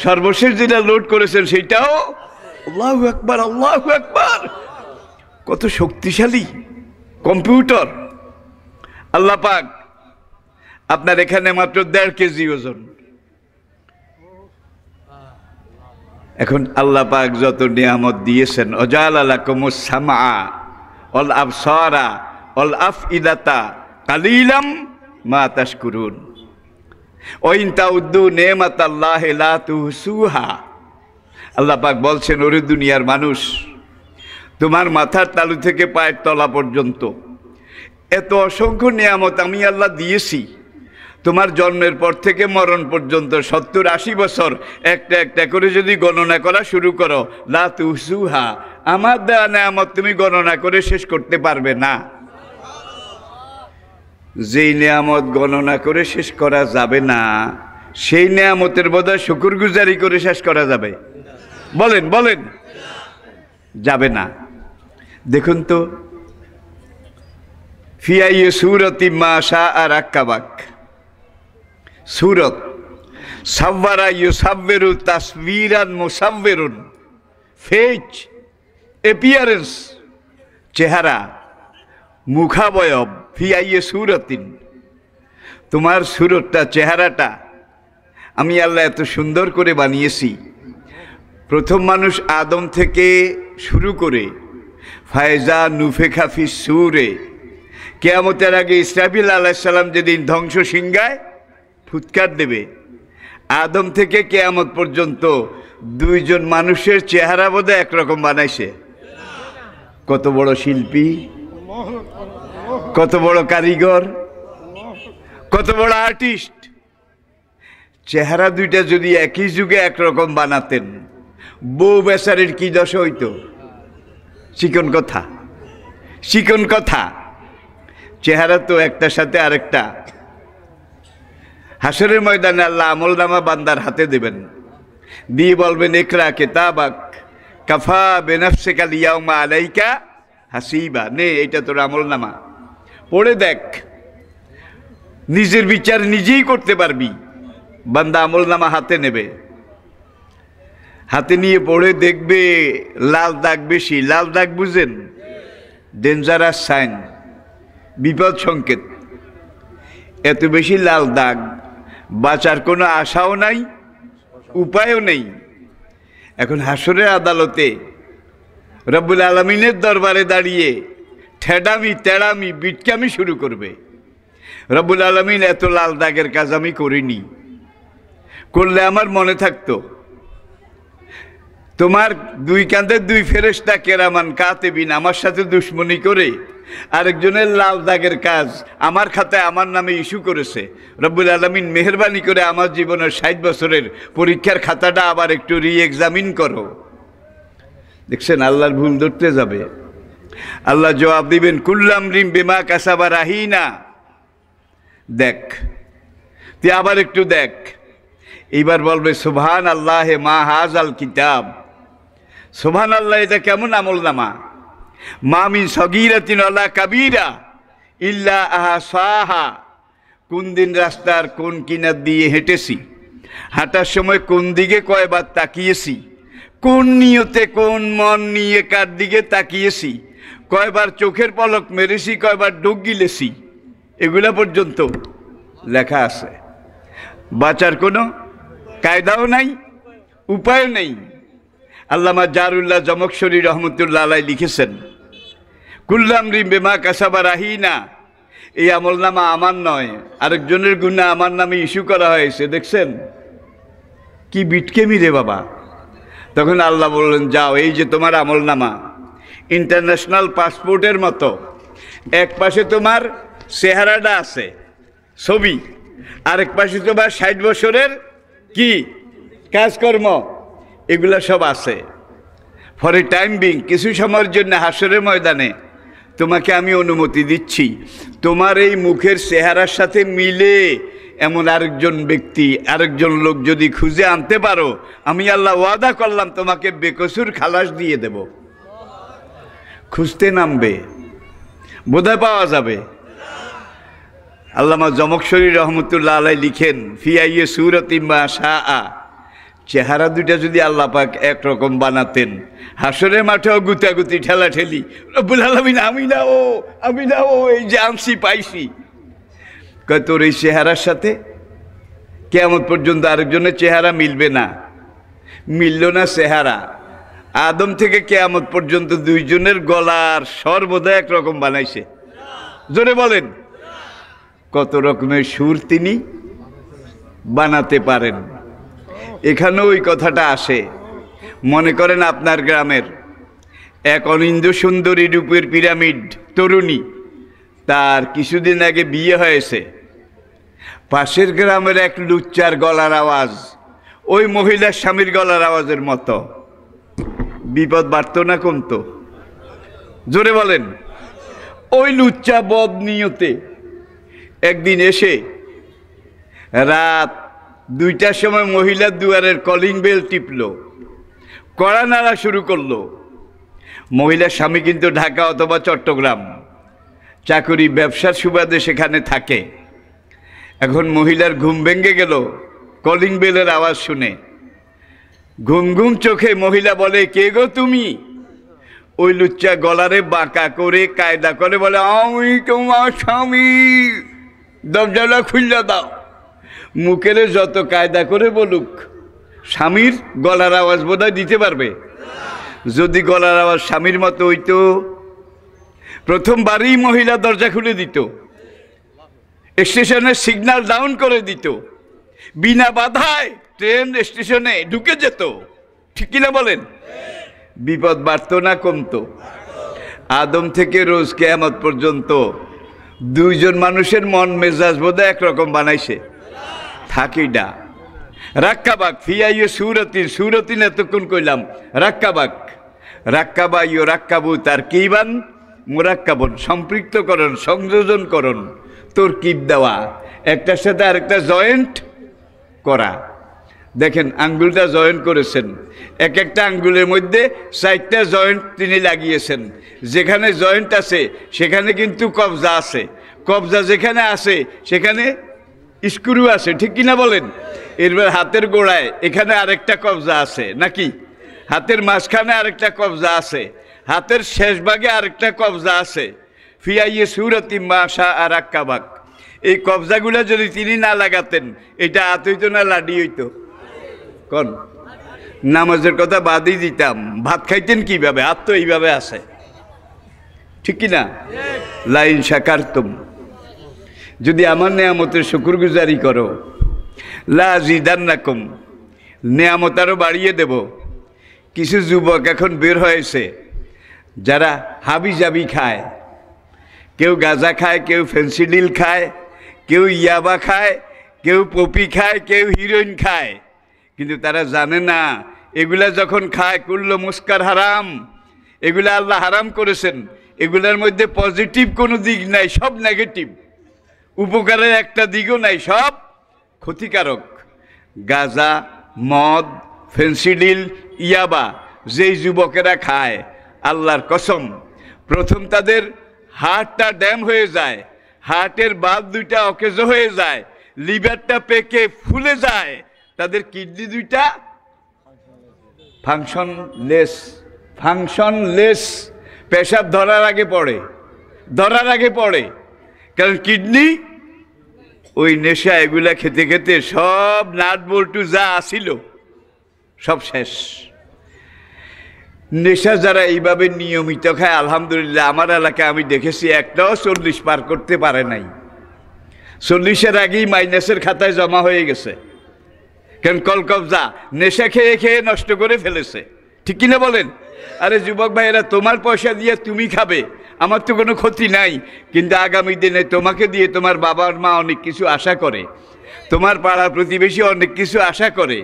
সর্বশেষ যেটা লোড করেছেন সেইটাও আল্লাহ একবার আল্লাহ একবার কত শক্তিশালী কম্পিউটার আল্লাহ পাক আপনার এখানে মাত্র দেড় কেজি ওজন এখন আল্লাহ পাক যত নিয়ামত দিয়েছেন অজাল আলা কমুসামা অল সারা অল আফ ইদাতা কালিলাম মা তাসকুরুন ওইন তাউদ্দু নেমাত আল্লাহ সুহা আল্লাহ পাক বলছেন ওরে দুনিয়ার মানুষ তোমার মাথার তালু থেকে পায়ের তলা পর্যন্ত এত অসংখ্য নিয়ামত আমি আল্লাহ দিয়েছি তোমার জন্মের পর থেকে মরণ পর্যন্ত সত্তর আশি বছর একটা একটা করে যদি গণনা করা শুরু করো লা তুসুহা আমার দেওয়া নেয়ামত তুমি গণনা করে শেষ করতে পারবে না যেই নেয়ামত গণনা করে শেষ করা যাবে না সেই নেয়ামতের বোধহয় শুকুরগুজারি করে শেষ করা যাবে বলেন বলেন যাবে না দেখুন তো ফিয়াইয়ে সুরতি মা শাহ আর আক্কাবাক সুরত সাব্বারা তাসবির আর মুসাব্বেরুন ফেচ এপিয়ারেন্স চেহারা মুখাবয়ব ফিআইয়ে সুরতিন তোমার সুরতটা চেহারাটা আমি আল্লাহ এত সুন্দর করে বানিয়েছি প্রথম মানুষ আদম থেকে শুরু করে ফায়জা নুফেখাফি সুরে কেয়ামতের আগে ইসরাফিল আল্লাহ সাল্লাম যেদিন ধ্বংস সিংগায় ফুৎকার দেবে আদম থেকে কেয়ামত পর্যন্ত দুইজন মানুষের চেহারা বোধ একরকম বানাইছে কত বড় শিল্পী কত বড় কারিগর কত বড় আর্টিস্ট চেহারা দুইটা যদি একই যুগে একরকম বানাতেন বউ বেচারের কি দশা হইতো চিকন কথা চিকন কথা চেহারা তো একটার সাথে আরেকটা হাসরের ময়দানে আল্লাহ আমল নামা বান্দার হাতে দেবেন দিয়ে বলবেন একরা কেতাবাক কাফা বেনাফসেকাল ইয়াউমা আলাইকা হাসিবা নে এটা তোর আমল নামা পড়ে দেখ নিজের বিচার নিজেই করতে পারবি বান্দা আমল নামা হাতে নেবে হাতে নিয়ে পড়ে দেখবে লাল দাগ বেশি লাল দাগ বুঝেন ডেঞ্জারাস সাইন বিপদ সংকেত এত বেশি লাল দাগ বাঁচার কোনো আশাও নাই উপায়ও নেই এখন হাসরের আদালতে রব্বুল আলমিনের দরবারে দাঁড়িয়ে ঠেডামি তেড়ামি বিটকামি শুরু করবে রব্বুল আলমিন এত লাল দাগের কাজ আমি করিনি করলে আমার মনে থাকতো তোমার দুই কাঁধের দুই ফেরেস্তা কেরামান কাতে বিন আমার সাথে দুশ্মনী করে আরেকজনের লাল দাগের কাজ আমার খাতায় আমার নামে ইস্যু করেছে রব্বুল আলমিন মেহরবানি করে আমার জীবনের ষাট বছরের পরীক্ষার খাতাটা আবার একটু রি এক্সামিন করো দেখছেন আল্লাহর ভুল ধরতে যাবে আল্লাহ জবাব দিবেন কুল্লাম রিম বেমা কাসাবা না দেখ তুই আবার একটু দেখ এইবার বলবে সুভান আল্লাহ মা হাজ আল কিতাব সুভান আল্লাহ এটা কেমন আমল নামা মামিন সগিরাতিন আল্লাহ কাবিরা ইল্লা আহা সাহা কোন দিন রাস্তার কোন কিনার দিয়ে হেঁটেছি হাঁটার সময় কোন দিকে কয়বার তাকিয়েছি কোন নিয়তে কোন মন নিয়ে কার দিকে তাকিয়েছি কয়বার চোখের পলক মেরেছি কয়বার ডুব গিলেছি এগুলা পর্যন্ত লেখা আছে বাঁচার কোনো কায়দাও নাই উপায় নেই আল্লামা জারুল্লাহ জমকশরী রহমতুল্লাহ আলাই লিখেছেন রি বেমা কাসাবা রাহিনা এই নামা আমার নয় আরেকজনের গুণা আমার নামে ইস্যু করা হয়েছে দেখছেন কি বিটকে রে বাবা তখন আল্লাহ বললেন যাও এই যে তোমার নামা ইন্টারন্যাশনাল পাসপোর্টের মতো এক পাশে তোমার চেহারাটা আছে ছবি আরেক পাশে তোমার ষাট বছরের কি কাজকর্ম এগুলো সব আছে ফর এ টাইম বিং কিছু সময়ের জন্য হাসরের ময়দানে তোমাকে আমি অনুমতি দিচ্ছি তোমার এই মুখের চেহারার সাথে মিলে এমন আরেকজন ব্যক্তি আরেকজন লোক যদি খুঁজে আনতে পারো আমি আল্লাহ ওয়াদা করলাম তোমাকে বেকসুর খালাস দিয়ে দেব খুঁজতে নামবে বোধহয় পাওয়া যাবে আল্লামা জমকশরী রহমতুল্লাহ আলাই লিখেন ফিআইয়ে সুরতিম্বা শাহ আ চেহারা দুইটা যদি আল্লাহ পাক একরকম বানাতেন হাসরের মাঠেও গুতাগুতি ঠেলা ঠেলি রব্বুল আমি না ও আমি না ও এই যে আনছি পাইছি তোর এই চেহারার সাথে কেমন পর্যন্ত আরেকজনের চেহারা মিলবে না মিলল না চেহারা আদম থেকে কেয়ামত পর্যন্ত দুইজনের গলার সর্বদা একরকম বানাইছে জোরে বলেন কত রকমের সুর তিনি বানাতে পারেন এখানেও ওই কথাটা আসে মনে করেন আপনার গ্রামের এক অনিন্দ্য সুন্দরী রূপের পিরামিড তরুণী তার কিছুদিন আগে বিয়ে হয়েছে পাশের গ্রামের এক লুচ্চার গলার আওয়াজ ওই মহিলার স্বামীর গলার আওয়াজের মতো বিপদ বাড়ত না কমত জোরে বলেন ওই লুচ্চা বদ নিয়তে একদিন এসে রাত দুইটার সময় মহিলার দুয়ারের কলিং বেল টিপল কড়া নাড়া শুরু করলো মহিলার স্বামী কিন্তু ঢাকা অথবা চট্টগ্রাম চাকুরি ব্যবসার সুবাদে সেখানে থাকে এখন মহিলার ঘুম ভেঙে গেল কলিং বেলের আওয়াজ শুনে ঘুম ঘুম চোখে মহিলা বলে কে গো তুমি ওই লুচ্চা গলারে বাঁকা করে কায়দা করে বলে আমি তোমার স্বামী দরজাটা খুললে দাও মুখেরে যত কায়দা করে বলুক স্বামীর গলার আওয়াজ বোধহয় দিতে পারবে যদি গলার আওয়াজ স্বামীর মতো হইতো প্রথমবারই মহিলা দরজা খুলে দিত স্টেশনে সিগনাল ডাউন করে দিত বিনা বাধায় ট্রেন স্টেশনে ঢুকে যেত ঠিক কিনা বলেন বিপদ বাড়ত না কমত আদম থেকে রোজ কেয়ামত পর্যন্ত দুইজন মানুষের মন মেজাজ বোধহয় একরকম বানাইছে হাকিডা রাক্কাবাক ফিয়াইও সুরতিন সুরতিন এতক্ষণ কইলাম রাক্কাবাক রাক্কাবা ইয় রাক্কাবু তার কিবান মোরাক্কাবন সম্পৃক্তকরণ সংযোজনকরণ তোর কিব দেওয়া একটার সাথে আরেকটা জয়েন্ট করা দেখেন আঙ্গুলটা জয়েন্ট করেছেন এক একটা আঙ্গুলের মধ্যে চারটা জয়েন্ট তিনি লাগিয়েছেন যেখানে জয়েন্ট আছে সেখানে কিন্তু কবজা আছে কবজা যেখানে আছে সেখানে স্ক্রু আছে ঠিক কিনা বলেন এরবার হাতের গোড়ায় এখানে আরেকটা কবজা আছে নাকি হাতের মাঝখানে আরেকটা কবজা আছে হাতের শেষ ভাগে আরেকটা কবজা আছে ফিয়াইয়ে সুরতি মাসা আর আক্কাবাক এই কবজাগুলো যদি তিনি না লাগাতেন এটা হাত হইতো না লাডি হইতো কন নামাজের কথা বাদই দিতাম ভাত খাইতেন কিভাবে হাত তো এইভাবে আছে ঠিক কিনা লাইন সাকার তুম যদি আমার নেয়ামতের শুকুরগুজারি করো লাজিদান কম নেয়ামত আরও বাড়িয়ে দেব কিছু যুবক এখন বের হয়েছে যারা হাবি জাবি খায় কেউ গাজা খায় কেউ ফেন্সিডিল খায় কেউ ইয়াবা খায় কেউ পপি খায় কেউ হিরোইন খায় কিন্তু তারা জানে না এগুলা যখন খায় কুল্ল মুস্কার হারাম এগুলা আল্লাহ হারাম করেছেন এগুলার মধ্যে পজিটিভ কোনো দিক নাই সব নেগেটিভ উপকারের একটা দিকও নাই সব ক্ষতিকারক গাজা মদ ফেন্সিডিল ইয়াবা যেই যুবকেরা খায় আল্লাহর কসম প্রথম তাদের হার্টটা ড্যাম হয়ে যায় হার্টের বাদ দুইটা অকেজ হয়ে যায় লিভারটা পেকে ফুলে যায় তাদের কিডনি দুইটা ফাংশন লেস ফাংশন লেস পেশাব ধরার আগে পড়ে ধরার আগে পড়ে কারণ কিডনি ওই নেশা এগুলা খেতে খেতে সব নাট বল্টু যা আসিল সব শেষ নেশা যারা এইভাবে নিয়মিত খায় আলহামদুলিল্লাহ আমার এলাকায় আমি দেখেছি একটাও চল্লিশ পার করতে পারে নাই চল্লিশের আগেই মাইনাসের খাতায় জমা হয়ে গেছে কারণ কলকবজা নেশা খেয়ে খেয়ে নষ্ট করে ফেলেছে ঠিক কিনা বলেন আরে যুবক ভাইয়েরা তোমার পয়সা দিয়ে তুমি খাবে আমার তো কোনো ক্ষতি নাই কিন্তু আগামী দিনে তোমাকে দিয়ে তোমার বাবার মা অনেক কিছু আশা করে তোমার পাড়া প্রতিবেশী অনেক কিছু আশা করে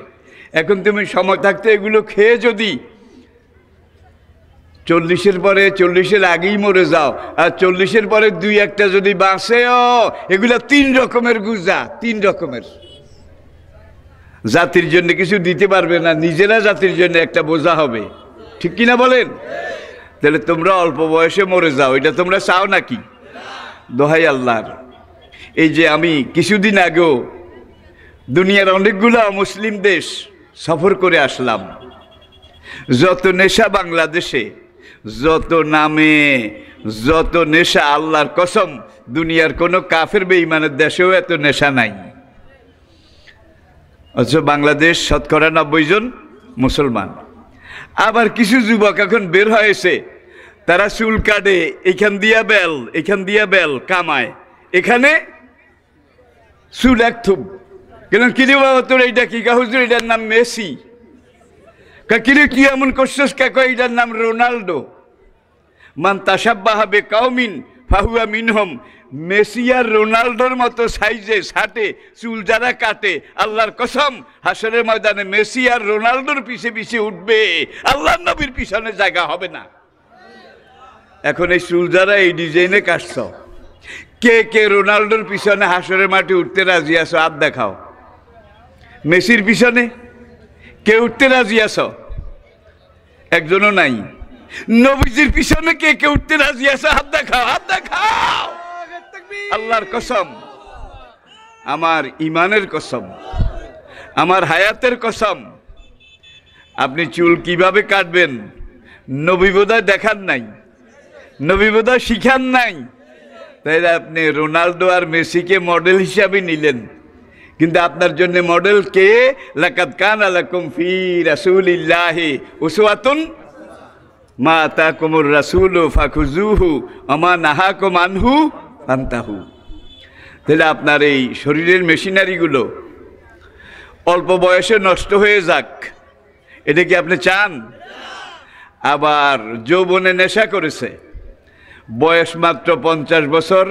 এখন তুমি সময় থাকতে এগুলো খেয়ে যদি চল্লিশের পরে চল্লিশের আগেই মরে যাও আর চল্লিশের পরে দুই একটা যদি বাঁচেও এগুলো তিন রকমের গুজা তিন রকমের জাতির জন্য কিছু দিতে পারবে না নিজেরা জাতির জন্য একটা বোঝা হবে ঠিক কিনা বলেন তাহলে তোমরা অল্প বয়সে মরে যাও এটা তোমরা চাও নাকি দোহাই আল্লাহর এই যে আমি কিছুদিন আগেও দুনিয়ার অনেকগুলো মুসলিম দেশ সফর করে আসলাম যত নেশা বাংলাদেশে যত নামে যত নেশা আল্লাহর কসম দুনিয়ার কোনো কাফের বেইমানের দেশেও এত নেশা নাই অথচ বাংলাদেশ শতকরা নব্বই জন মুসলমান আবার কিছু যুবক এখন বের হয়েছে তারা চুল কাটে এখান দিয়া বেল এখান দিয়া বেল কামায় এখানে চুল এক থুপ কেন কিরে বাবা তোর এইটা কি কা হুজুর এটার নাম মেসি কিরে কি এমন করছিস কা এটার নাম রোনাল্ডো মান তাসাব্বা হবে কাউমিন ফাহুয়া মিনহম মেসি আর রোনাল্ডোর মতো সাইজে সাটে চুল যারা কাটে আল্লাহর কসম হাসরের ময়দানে মেসি আর রোনাল্ডোর পিছে পিছে উঠবে আল্লাহ নবীর পিছনে জায়গা হবে না এখন এই চুল যারা এই ডিজাইনে কাটছ কে কে রোনাল্ডোর পিছনে হাসরের মাটি উঠতে রাজি আছো আর দেখাও মেসির পিছনে কে উঠতে রাজি আছো একজনও নাই নবীজির পিছনে কে কে উঠতে রাজি আছো হাত দেখাও হাত দেখাও আল্লাহর কসম আমার ইমানের কসম আমার হায়াতের কসম আপনি চুল কিভাবে কাটবেন নবীবোধায় দেখার নাই নবীবোধ শিখান নাই তাই আপনি রোনাল্ডো আর মেসিকে মডেল হিসাবে নিলেন কিন্তু আপনার জন্য মডেল কে লাকাত কান আলাকুম ফি রাসূলিল্লাহি উসওয়াতুন মা তাকুমুর রাসূল ফাখুজুহু আমা নাহাকুম আনহু আনতাহু তাহলে আপনার এই শরীরের মেশিনারিগুলো অল্প বয়সে নষ্ট হয়ে যাক এটা কি আপনি চান আবার যৌবনে নেশা করেছে বয়স মাত্র পঞ্চাশ বছর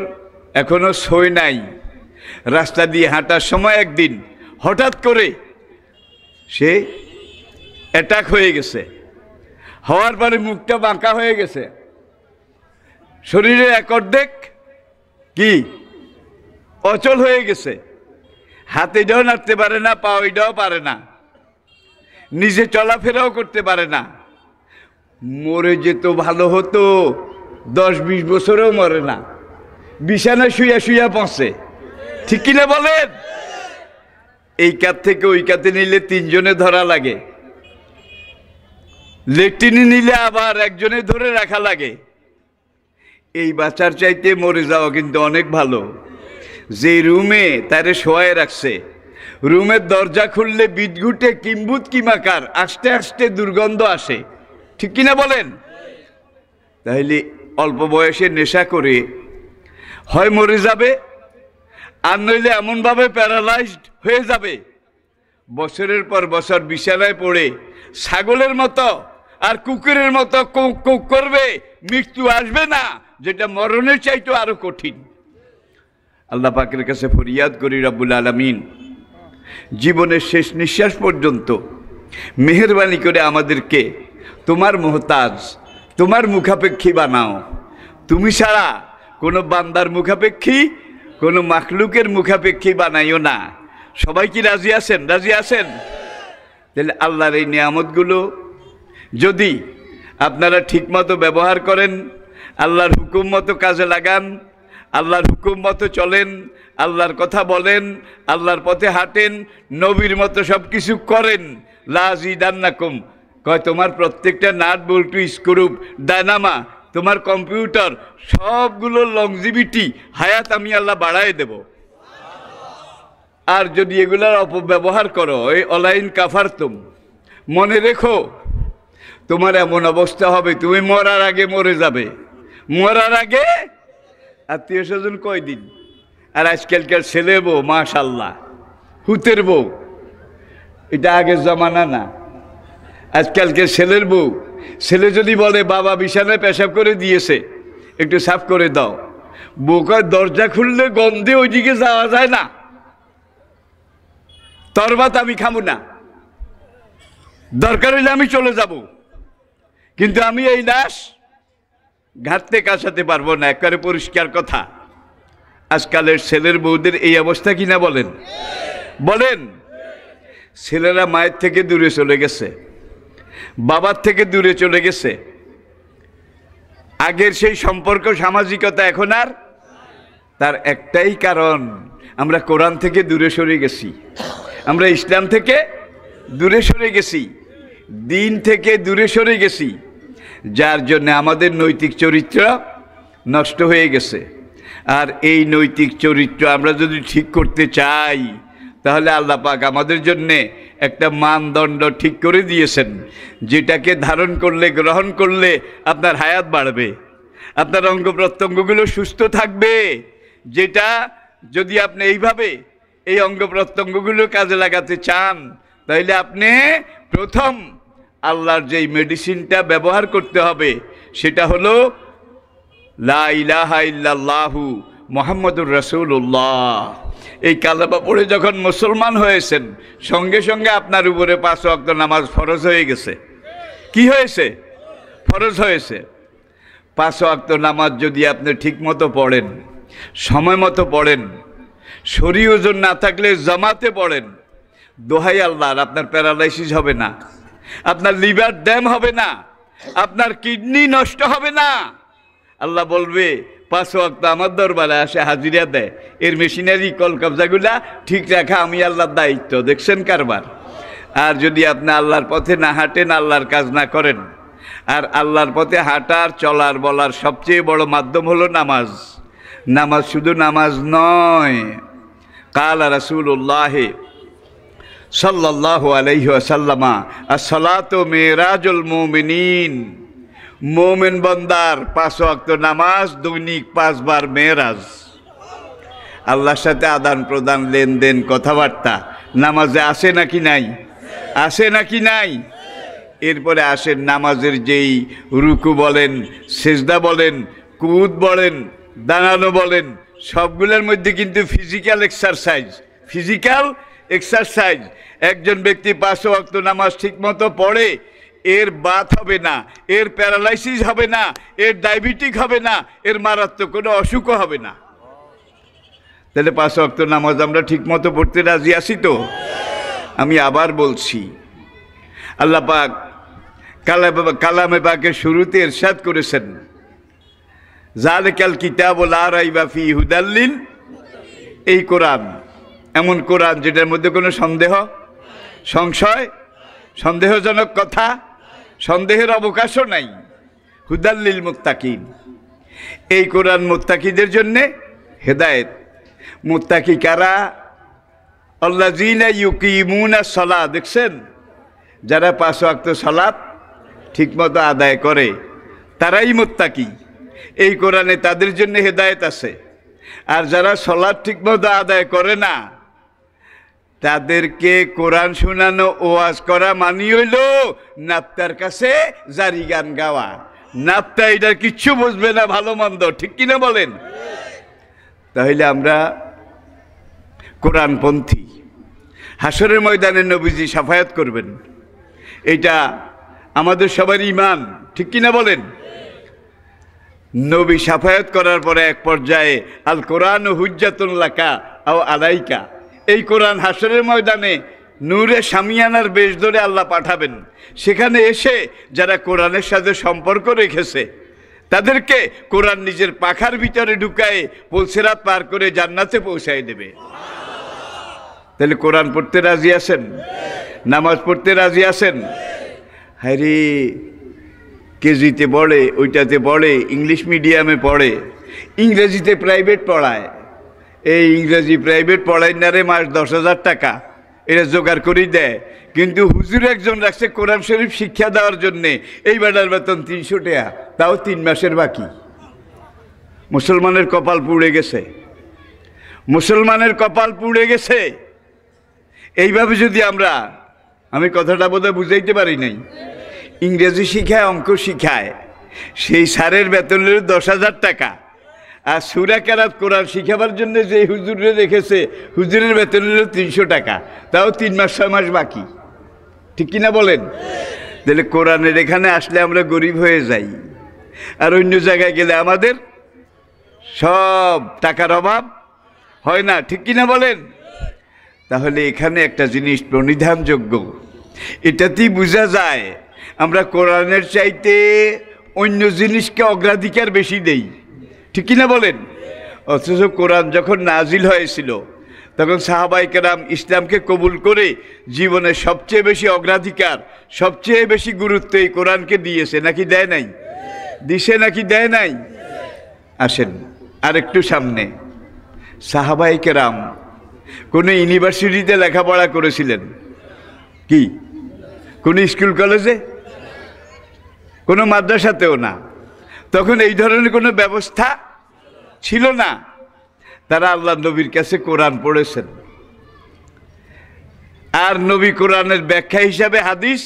এখনও সই নাই রাস্তা দিয়ে হাঁটার সময় একদিন হঠাৎ করে সে অ্যাটাক হয়ে গেছে হওয়ার পরে মুখটা বাঁকা হয়ে গেছে শরীরে এক অর্ধেক কি অচল হয়ে গেছে হাতে যাও নাড়তে পারে না পা ওইটাও পারে না নিজে চলাফেরাও করতে পারে না মরে যেত ভালো হতো দশ বিশ বছরেও মরে না বিছানায় শুইয়া শুইয়া পচে ঠিক কিনা বলেন এই কাত থেকে ওই কাতে নিলে তিনজনে ধরা লাগে লেট্রিনে নিলে আবার একজনে ধরে রাখা লাগে এই বাচ্চার চাইতে মরে যাওয়া কিন্তু অনেক ভালো যে রুমে তারে শোয়ায় রাখছে রুমের দরজা খুললে বিদঘুটে কিম্বুত কিমাকার আস্তে আস্তে দুর্গন্ধ আসে ঠিক কিনা বলেন তাহলে অল্প বয়সে নেশা করে হয় মরে যাবে আর নইলে এমনভাবে প্যারালাইজড হয়ে যাবে বছরের পর বছর বিছানায় পড়ে ছাগলের মতো আর কুকুরের মতো কুক কুক করবে মৃত্যু আসবে না যেটা মরণের চাইতো আরো কঠিন আল্লাহ পাকের কাছে ফরিয়াদ করি রাবুল আলমিন জীবনের শেষ নিঃশ্বাস পর্যন্ত মেহরবানি করে আমাদেরকে তোমার মোহতাজ তোমার মুখাপেক্ষী বানাও তুমি ছাড়া কোনো বান্দার মুখাপেক্ষী কোনো মাখলুকের মুখাপেক্ষী বানাইও না সবাই কি রাজি আছেন রাজি আছেন তাহলে আল্লাহর এই নিয়ামতগুলো যদি আপনারা ঠিকমতো ব্যবহার করেন আল্লাহর হুকুম মতো কাজে লাগান আল্লাহর হুকুম মতো চলেন আল্লাহর কথা বলেন আল্লাহর পথে হাঁটেন নবীর মতো সব কিছু করেন দান্নাকুম কয় তোমার প্রত্যেকটা নাট বল্টু স্ক্রুপ ডায়নামা তোমার কম্পিউটার সবগুলো লংজিবিটি হায়াত আমি আল্লাহ বাড়ায় দেব আর যদি এগুলার অপব্যবহার করো এই অলাইন কাফার তুম মনে রেখো তোমার এমন অবস্থা হবে তুমি মরার আগে মরে যাবে মরার আগে আত্মীয় স্বজন কয়দিন আর আজকালকার ছেলে বউ মাশাল্লাহ হুতের বউ এটা আগের জমানা না আজকালকে ছেলের বউ ছেলে যদি বলে বাবা বিছানায় পেশাব করে দিয়েছে একটু সাফ করে দাও বৌকার দরজা খুললে গন্ধে ওইদিকে যাওয়া যায় না তরবাত আমি খামু না দরকার হইলে আমি চলে যাব কিন্তু আমি এই লাশ ঘাটতে কাছাতে পারবো না একবারে পরিষ্কার কথা আজকালের ছেলের বউদের এই অবস্থা কিনা বলেন বলেন ছেলেরা মায়ের থেকে দূরে চলে গেছে বাবার থেকে দূরে চলে গেছে আগের সেই সম্পর্ক সামাজিকতা এখন আর তার একটাই কারণ আমরা কোরআন থেকে দূরে সরে গেছি আমরা ইসলাম থেকে দূরে সরে গেছি দিন থেকে দূরে সরে গেছি যার জন্য আমাদের নৈতিক চরিত্র নষ্ট হয়ে গেছে আর এই নৈতিক চরিত্র আমরা যদি ঠিক করতে চাই তাহলে আল্লাপাক পাক আমাদের জন্যে একটা মানদণ্ড ঠিক করে দিয়েছেন যেটাকে ধারণ করলে গ্রহণ করলে আপনার হায়াত বাড়বে আপনার অঙ্গ প্রত্যঙ্গগুলো সুস্থ থাকবে যেটা যদি আপনি এইভাবে এই অঙ্গ প্রত্যঙ্গগুলো কাজে লাগাতে চান তাহলে আপনি প্রথম আল্লাহর যেই মেডিসিনটা ব্যবহার করতে হবে সেটা হলো লাহু মোহাম্মদুর রসুল্লাহ এই কালাবা পড়ে যখন মুসলমান হয়েছেন সঙ্গে সঙ্গে আপনার উপরে পাঁচ অক্ত নামাজ ফরজ হয়ে গেছে কি হয়েছে ফরজ হয়েছে পাঁচ অক্ত নামাজ যদি আপনি ঠিকমতো পড়েন সময় মতো পড়েন শরীর ওজন না থাকলে জামাতে পড়েন দোহাই আল্লাহ আপনার প্যারালাইসিস হবে না আপনার লিভার ড্যাম হবে না আপনার কিডনি নষ্ট হবে না আল্লাহ বলবে পাঁচ ওয়াক্ত আমার দরবারে আসে হাজিরা দেয় এর মেশিনারি কল কবজাগুলা ঠিক রাখা আমি আল্লাহর দায়িত্ব দেখছেন কারবার আর যদি আপনি আল্লাহর পথে না হাঁটেন আল্লাহর কাজ না করেন আর আল্লাহর পথে হাঁটার চলার বলার সবচেয়ে বড় মাধ্যম হলো নামাজ নামাজ শুধু নামাজ নয় কাল রাসুল্লাহ সাল্লাহ আলহ্লামা আসলাত মেরাজুল মোমিন মোমেন বন্দার পাঁচ অক্ত নামাজ দৈনিক পাঁচবার মেয়েরাজ আল্লাহর সাথে আদান প্রদান লেনদেন কথাবার্তা নামাজে আসে নাকি নাই আসে নাকি নাই এরপরে আসেন নামাজের যেই রুকু বলেন সেজদা বলেন কুদ বলেন দাঁড়ানো বলেন সবগুলোর মধ্যে কিন্তু ফিজিক্যাল এক্সারসাইজ ফিজিক্যাল এক্সারসাইজ একজন ব্যক্তি পাঁচ অক্ত নামাজ ঠিকমতো পড়ে এর বাত হবে না এর প্যারালাইসিস হবে না এর ডায়াবেটিক হবে না এর মারাত্মক কোনো অসুখও হবে না তাহলে পাঁচ অক্ত নামাজ আমরা ঠিকমতো পড়তে রাজি আসি তো আমি আবার বলছি আল্লাহ পাক কালা কালামে পাকে শুরুতে এরশাদ করেছেন জালেকাল কিতাবুল আরাই বাফি হুদাল্লিন এই কোরআন এমন কোরআন যেটার মধ্যে কোনো সন্দেহ সংশয় সন্দেহজনক কথা সন্দেহের অবকাশও নাই হুদাল্লিল মুক্তাকিন এই কোরআন মুত্তাকিদের জন্যে হেদায়েত মুত্তাকি কারা আল্লাহ জিনা ইউকিমুনা সলা দেখছেন যারা পাঁচ ওয়াক্ত সলাপ ঠিকমতো আদায় করে তারাই মোত্তাকি এই কোরআনে তাদের জন্য হেদায়েত আছে আর যারা সলাদ ঠিকমতো আদায় করে না তাদেরকে কোরআন শোনানো ওয়াজ করা মানি হইল নাপ্তার কাছে জারি গান গাওয়া নাপ্তা এটা কিচ্ছু বুঝবে না ভালো মন্দ ঠিক কিনা বলেন তাহলে আমরা কোরআনপন্থী হাসরের ময়দানে নবীজি সাফায়াত করবেন এটা আমাদের সবার ইমান ঠিক কিনা বলেন নবী সাফায়াত করার পরে এক পর্যায়ে আল কোরআন হুজাতুল্লাকা আও আলাইকা এই কোরআন হাসরের ময়দানে নূরে সামিয়ানার বেশ ধরে আল্লাহ পাঠাবেন সেখানে এসে যারা কোরআনের সাথে সম্পর্ক রেখেছে তাদেরকে কোরআন নিজের পাখার ভিতরে ঢুকায় পলসেরা পার করে জান্নাতে পৌঁছায় দেবে তাহলে কোরআন পড়তে রাজি আছেন নামাজ পড়তে রাজি আছেন হ্যারি কেজিতে পড়ে ওইটাতে পড়ে ইংলিশ মিডিয়ামে পড়ে ইংরেজিতে প্রাইভেট পড়ায় এই ইংরেজি প্রাইভেট পড়াইনারে মাস দশ হাজার টাকা এরা জোগাড় করেই দেয় কিন্তু হুজুর একজন রাখছে কোরআন শরীফ শিক্ষা দেওয়ার জন্যে এই বেটার বেতন তিনশো টাকা তাও তিন মাসের বাকি মুসলমানের কপাল পুড়ে গেছে মুসলমানের কপাল পুড়ে গেছে এইভাবে যদি আমরা আমি কথাটা বোধহয় বুঝাইতে পারি নাই ইংরেজি শিখায় অঙ্ক শিখায় সেই সারের বেতনের দশ হাজার টাকা আর সুরা কেরাত কোরআন শিখাবার জন্য যে হুজুরে রেখেছে হুজুরের বেতন হলো তিনশো টাকা তাও তিন মাস ছয় মাস বাকি ঠিক কিনা বলেন তাহলে কোরআনের এখানে আসলে আমরা গরিব হয়ে যাই আর অন্য জায়গায় গেলে আমাদের সব টাকার অভাব হয় না ঠিক কিনা বলেন তাহলে এখানে একটা জিনিস প্রণিধানযোগ্য এটাতেই বোঝা যায় আমরা কোরআনের চাইতে অন্য জিনিসকে অগ্রাধিকার বেশি দেই ঠিক কিনা বলেন অথচ কোরআন যখন নাজিল হয়েছিল তখন সাহাবাই সাহাবাইকেরাম ইসলামকে কবুল করে জীবনে সবচেয়ে বেশি অগ্রাধিকার সবচেয়ে বেশি গুরুত্ব এই কোরআনকে দিয়েছে নাকি দেয় নাই দিছে নাকি দেয় নাই আসেন আরেকটু সামনে সাহাবাই কেরাম কোনো ইউনিভার্সিটিতে লেখাপড়া করেছিলেন কি কোন স্কুল কলেজে কোনো মাদ্রাসাতেও না তখন এই ধরনের কোনো ব্যবস্থা ছিল না তারা আল্লাহ নবীর কাছে কোরআন পড়েছেন আর নবী কোরআনের ব্যাখ্যা হিসাবে হাদিস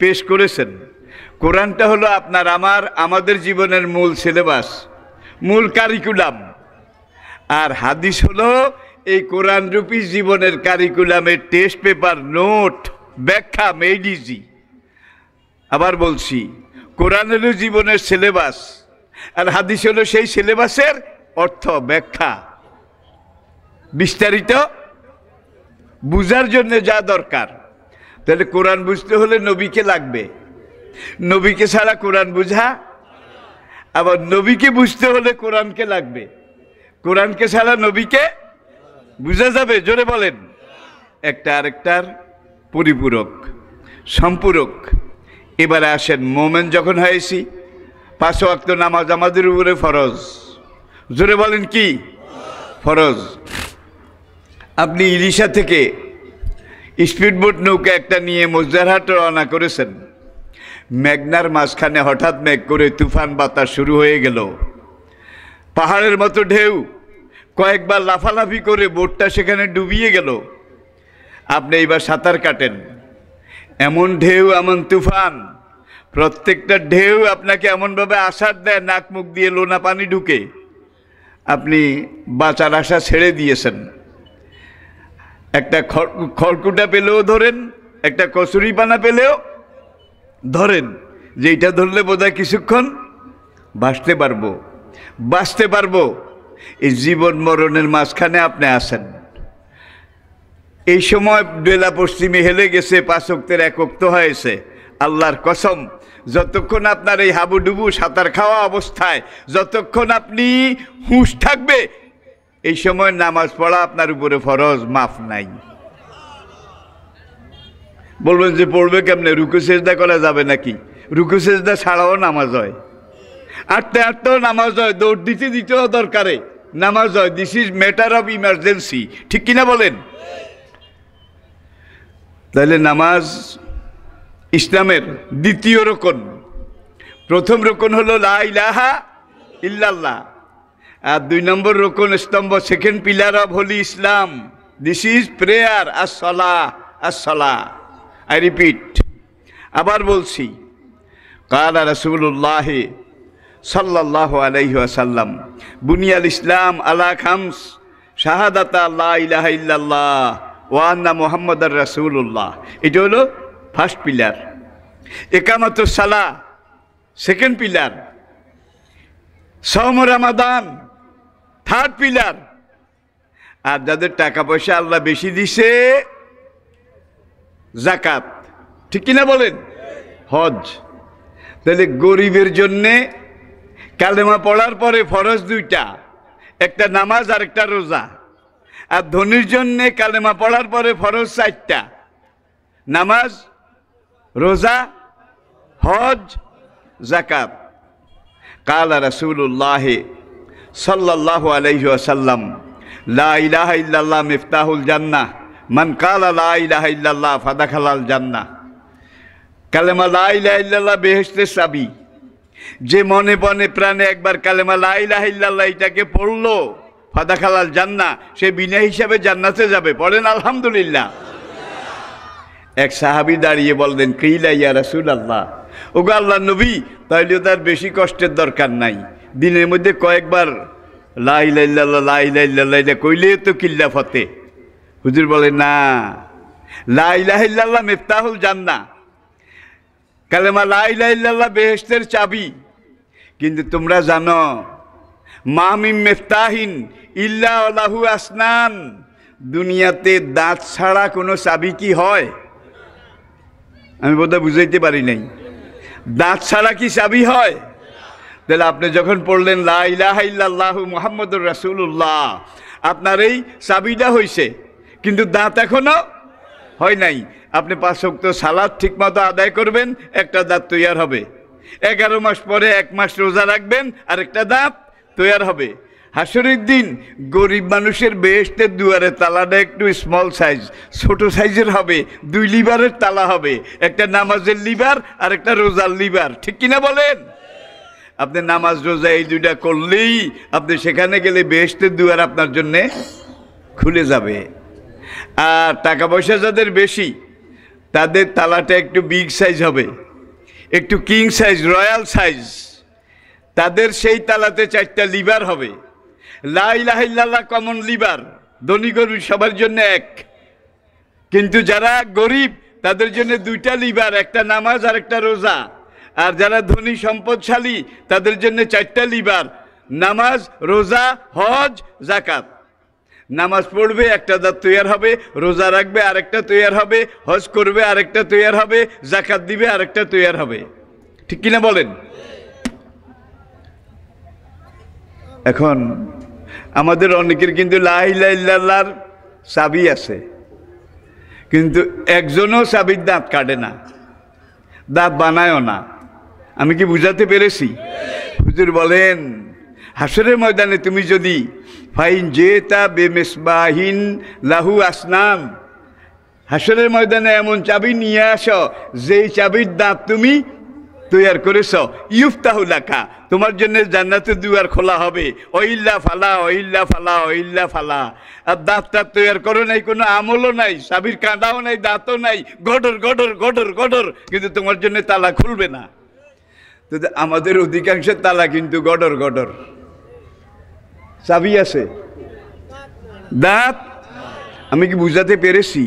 পেশ করেছেন কোরআনটা হলো আপনার আমার আমাদের জীবনের মূল সিলেবাস মূল কারিকুলাম আর হাদিস হলো এই রূপী জীবনের কারিকুলামের টেস্ট পেপার নোট ব্যাখ্যা মেডিজি আবার বলছি কোরআন হলো জীবনের সিলেবাস আর হাদিস হলো সেই সিলেবাসের অর্থ ব্যাখ্যা বিস্তারিত বুঝার জন্য যা দরকার তাহলে কোরআন বুঝতে হলে নবীকে লাগবে নবীকে ছাড়া কোরআন বুঝা আবার নবীকে বুঝতে হলে কোরআনকে লাগবে কোরআনকে ছাড়া নবীকে বুঝা যাবে জোরে বলেন একটা আরেকটার পরিপূরক সম্পূরক এবারে আসেন মোমেন যখন হয়েছি পাঁচ অক্ত নামাজ আমাদের উপরে ফরজ জোরে বলেন কি ফরজ আপনি ইলিশা থেকে স্পিডবোট নৌকা একটা নিয়ে মজদারহাট রওনা করেছেন মেঘনার মাঝখানে হঠাৎ মেঘ করে তুফান বাতাস শুরু হয়ে গেল পাহাড়ের মতো ঢেউ কয়েকবার লাফালাফি করে বোটটা সেখানে ডুবিয়ে গেল আপনি এইবার সাঁতার কাটেন এমন ঢেউ এমন তুফান প্রত্যেকটা ঢেউ আপনাকে এমনভাবে আশার দেয় নাক মুখ দিয়ে লোনা পানি ঢুকে আপনি বাঁচার আশা ছেড়ে দিয়েছেন একটা খড়কুটা পেলেও ধরেন একটা কচুরি পানা পেলেও ধরেন যে এটা ধরলে হয় কিছুক্ষণ বাঁচতে পারবো বাঁচতে পারবো এই জীবন মরণের মাঝখানে আপনি আসেন এই সময় বেলা পশ্চিমে হেলে গেছে পাঁচক্তের একক্ত হয়েছে আল্লাহর কসম যতক্ষণ আপনার এই হাবুডুবু সাঁতার খাওয়া অবস্থায় যতক্ষণ আপনি হুঁশ থাকবে এই সময় নামাজ পড়া আপনার উপরে ফরজ মাফ নাই বলবেন যে পড়বে কেমনে রুকু সেজদা করা যাবে নাকি রুকু সেজদা ছাড়াও নামাজ হয় আটতে আটতেও নামাজ হয় দৌড় দিতে দিতেও দরকারে নামাজ হয় this is matter of emergency ঠিক কিনা বলেন তাহলে নামাজ ইসলামের দ্বিতীয় রোকন প্রথম রোকন হলো লাহা ইল্লাল্লাহ আর দুই নম্বর রোকন স্তম্ভ সেকেন্ড পিলার অফ হলি ইসলাম দিস ইজ প্রেয়ার আর আর সলাহ আই রিপিট আবার বলছি কালা রসুল্লাহ সাল্লাহ আলহিহাসাল্লাম বুনিয়াল ইসলাম আলা খামস শাহাদাতা আল্লাহ ইলাহা ইল্লাল্লাহ ওয়ান্না মোহাম্মদ আর রাসুল্লাহ এটা হলো ফার্স্ট পিলার একামত সালা সেকেন্ড পিলার সৌম রামাদান থার্ড পিলার আর যাদের টাকা পয়সা আল্লাহ বেশি দিছে জাকাত ঠিক কিনা বলেন হজ তাহলে গরিবের জন্যে কালেমা পড়ার পরে ফরজ দুইটা একটা নামাজ আর একটা রোজা আর ধনির জন্যে কালেমা পড়ার পরে ফরজ চারটা নামাজ রোজা হজ জাকাত কাল রসুল্লাহ সাল্লাহ আলহি আসাল্লাম লাহ ইল্লাল্লাহ মিফতাহুল জান্না মান কালা লাহ ইল্লাল্লাহ ফাদাখালাল জান্না কালেমা লাহ ইল্লাল্লাহ বেহেস্তের চাবি যে মনে মনে প্রাণে একবার কালেমা লাহ ইল্লাল্লাহ এটাকে পড়লো ফাদা খালাল জান্না সে বিনা হিসাবে জান্নাতে যাবে বলেন আলহামদুলিল্লাহ এক সাহাবি দাঁড়িয়ে বলেন কেইলা ইয়া রাসুল আল্লাহ গো আল্লাহ নবী তাইলেও তার বেশি কষ্টের দরকার নাই দিনের মধ্যে কয়েকবার লাই লাইল্লা লাই লাইল্লা কইলে তো কিল্লা ফতে হুজুর বলে না লাইলাহিল্লাহ মিফতাহুল জান্না কালেমা লাইলাহিল্লাহ বেহেস্তের চাবি কিন্তু তোমরা জানো মামিম মেফতাহিন আল্লাহু আসনান দুনিয়াতে দাঁত ছাড়া কোনো চাবি কি হয় আমি বোধহয় বুঝাইতে পারি নাই দাঁত ছাড়া কি চাবি হয় তাহলে আপনি যখন পড়লেন লাহ মোহাম্মদুর রাসুল্লাহ আপনার এই চাবিটা হয়েছে কিন্তু দাঁত এখনও হয় নাই আপনি পাঁচক্ত সালাদ ঠিকমতো আদায় করবেন একটা দাঁত তৈয়ার হবে এগারো মাস পরে এক মাস রোজা রাখবেন আর একটা দাঁত তৈয়ার হবে হাসরের দিন গরিব মানুষের বেহেস্তের দুয়ারে তালাটা একটু স্মল সাইজ ছোট সাইজের হবে দুই লিভারের তালা হবে একটা নামাজের লিভার আর একটা রোজার লিভার ঠিক কিনা বলেন আপনি নামাজ রোজা এই দুইটা করলেই আপনি সেখানে গেলে বেহেস্তের দুয়ার আপনার জন্যে খুলে যাবে আর টাকা পয়সা যাদের বেশি তাদের তালাটা একটু বিগ সাইজ হবে একটু কিং সাইজ রয়্যাল সাইজ তাদের সেই তালাতে চারটা লিভার হবে লাইলাহিল্লাহ কমন লিভার ধনী গরিব সবার জন্য এক কিন্তু যারা গরিব তাদের জন্য দুইটা লিভার একটা নামাজ আর একটা রোজা আর যারা ধনী সম্পদশালী তাদের জন্য চারটা লিভার নামাজ রোজা হজ জাকাত নামাজ পড়বে একটা দাঁত তৈয়ার হবে রোজা রাখবে আরেকটা তৈয়ার হবে হজ করবে আরেকটা তৈয়ার হবে জাকাত দিবে আরেকটা তৈয়ার হবে ঠিক কিনা বলেন এখন আমাদের অনেকের কিন্তু লাহিল্লার চাবি আছে কিন্তু একজনও চাবির দাঁত কাটে না দাঁত বানায়ও না আমি কি বুঝাতে পেরেছি হুজুর বলেন হাসরের ময়দানে তুমি যদি ফাইন জেতা বেমেসবাহিন লাহু আসনাম হাসরের ময়দানে এমন চাবি নিয়ে আস যেই চাবির দাঁত তুমি তৈয়ার করেছ ইউফতাহুলাকা তোমার জন্য জান্নাতের দুয়ার খোলা হবে অহিল্লা ফালা অহিল্লা ফালা অহিল্লা ফালা আর দাঁত টাত তৈয়ার করো নাই কোনো আমলও নাই সাবির কাঁদাও নাই দাঁতও নাই গডর গডর গডর গডর কিন্তু তোমার জন্য তালা খুলবে না তো আমাদের অধিকাংশের তালা কিন্তু গডর গডর চাবি আছে দাঁত আমি কি বুঝাতে পেরেছি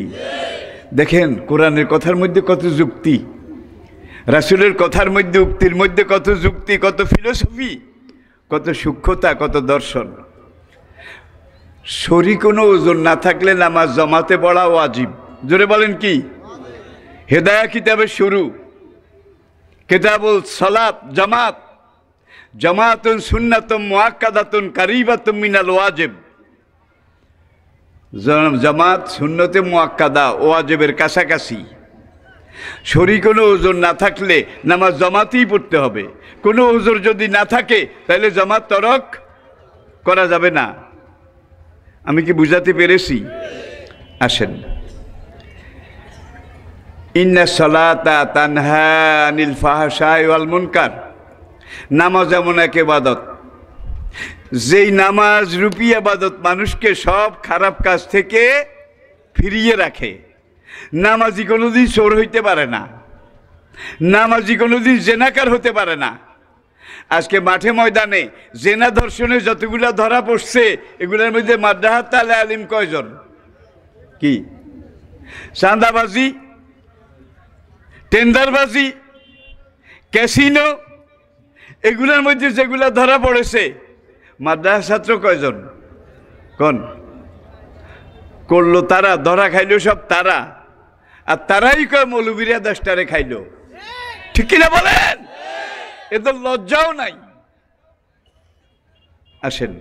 দেখেন কোরআনের কথার মধ্যে কত যুক্তি রাসুলের কথার মধ্যে উক্তির মধ্যে কত যুক্তি কত ফিলোসফি কত সূক্ষ্মতা কত দর্শন শরীর কোনো ওজন না থাকলে নামাজ জমাতে পড়া ও আজীব জোরে বলেন কি হেদায়া কিতাবের শুরু কেতাবুল সালাত জামাত জামাতুন সুন্নাতম মোয়াক্কাদাতুন কারিবাতুম মিনাল ওয়াজেব জামাত সুন্নতে মোয়াক্কাদা ওয়াজেবের কাছাকাছি শরীর কোনো ওজোর না থাকলে নামাজ জমাতেই পড়তে হবে কোনো ওজোর যদি না থাকে তাহলে জমাত তরক করা যাবে না আমি কি বুঝাতে পেরেছি আসেন ইন্না সলাতা তানহা নীল ফাহাশায় ওয়াল মুনকার নামাজ এমন এক এবাদত যেই নামাজ রূপী আবাদত মানুষকে সব খারাপ কাজ থেকে ফিরিয়ে রাখে নামাজি কোনোদিন চোর হইতে পারে না নামাজি কোনোদিন জেনাকার হতে পারে না আজকে মাঠে ময়দানে জেনা ধর্ষণে যতগুলা ধরা পড়ছে এগুলোর মধ্যে মাদ্রাহাত তালে আলিম কয়জন কি চাঁদাবাজি টেন্ডারবাজি ক্যাসিনো এগুলোর মধ্যে যেগুলা ধরা পড়েছে মাদ্রাসা ছাত্র কয়জন কন করলো তারা ধরা খাইলো সব তারা আর তারাই কয় মৌলবীরা দশটারে খাইল ঠিক না বলেন এদের লজ্জাও নাই আসেন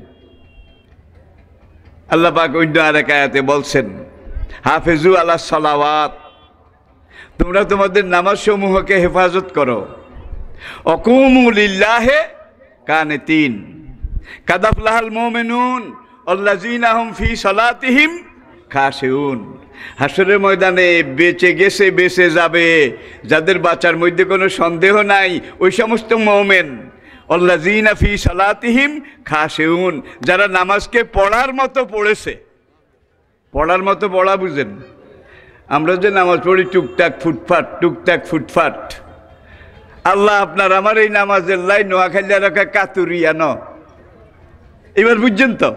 আল্লাহ পাক অন্য আরেক আয়াতে বলছেন হাফেজু আল্লাহ সালাওয়াত তোমরা তোমাদের নামাজ সমূহকে হেফাজত করো অকুমুলিল্লাহে কানে তিন কাদাফলাহাল মোমেনুন আল্লাহ ফি সলাতিহিম খাসেউন হাসরের ময়দানে বেঁচে গেছে বেঁচে যাবে যাদের বাঁচার মধ্যে কোনো সন্দেহ নাই ওই সমস্ত মোমেন অল্লাজিনা ফি সালাতিহিম খাসেউন যারা নামাজকে পড়ার মতো পড়েছে পড়ার মতো পড়া বুঝেন আমরা যে নামাজ পড়ি টুকটাক ফুটফাট টুকটাক ফুটফাট আল্লাহ আপনার আমার এই নামাজের লাই নোয়াখালী এলাকা কাতুরিয়া ন এবার বুঝছেন তো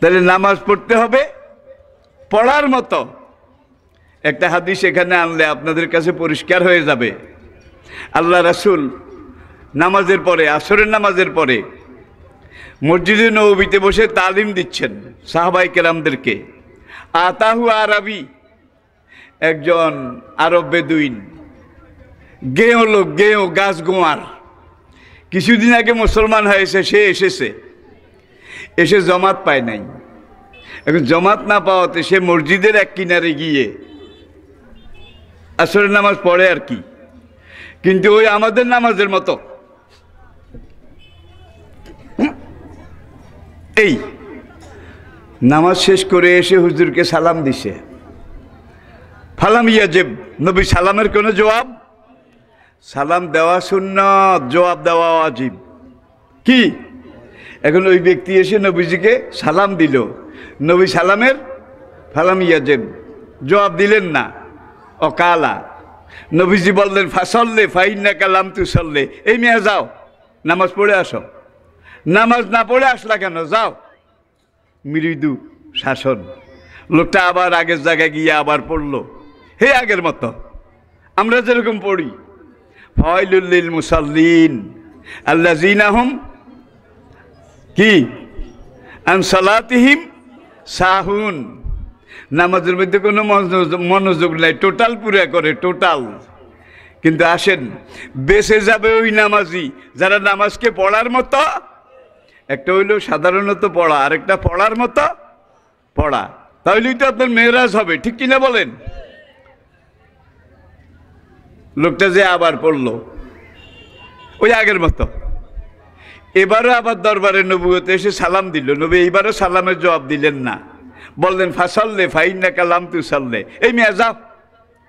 তাহলে নামাজ পড়তে হবে পড়ার মতো একটা হাদিস এখানে আনলে আপনাদের কাছে পরিষ্কার হয়ে যাবে আল্লাহ রাসুল নামাজের পরে আসরের নামাজের পরে মসজিদে নবীতে বসে তালিম দিচ্ছেন সাহবাই কেরামদেরকে আতাহু আরবি একজন আরব বেদুইন গেঁও লোক গেঁও গাছ গোয়ার কিছুদিন আগে মুসলমান হয়েছে সে এসেছে এসে জমাত পায় নাই এখন জমাত না পাওয়াতে সে মসজিদের এক কিনারে গিয়ে আসরের নামাজ পড়ে আর কি কিন্তু ওই আমাদের নামাজের মতো এই নামাজ শেষ করে এসে হুজুরকে সালাম দিছে ফালাম ইয়াজেব নবী সালামের কোনো জবাব সালাম দেওয়া শূন্য জবাব দেওয়া অজীব কি এখন ওই ব্যক্তি এসে নবীজিকে সালাম দিল নবী সালামের ফালাম ইয়াজেন জবাব দিলেন না অকালা নবীজি বললেন ফাসল্লে ফাইন্না কালাম সল্লে এই মেয়ে যাও নামাজ পড়ে আসো নামাজ না পড়ে আসলা কেন যাও মৃদু শাসন লোকটা আবার আগের জায়গায় গিয়ে আবার পড়লো হে আগের মতো আমরা যেরকম পড়ি ফয়লুল্লিল মুসাল্লিন আল্লাহ জিনাহম কি আনসালাতিহিম সাহুন নামাজের মধ্যে কোনো মনোযোগ নাই টোটাল পুরা করে টোটাল কিন্তু আসেন বেঁচে যাবে ওই নামাজি যারা নামাজকে পড়ার মতো একটা হইল সাধারণত পড়া আরেকটা পড়ার মতো পড়া তাহলেই তো আপনার মেয়েরাজ হবে ঠিক কিনা বলেন লোকটা যে আবার পড়লো ওই আগের মতো এবারও আবার দরবারে নবুয়তে এসে সালাম দিল নবী এইবারও সালামের জবাব দিলেন না বললেন ফাসাল্লে ফাইন্না কালাম তু সাল্লে এই মেয়া যাও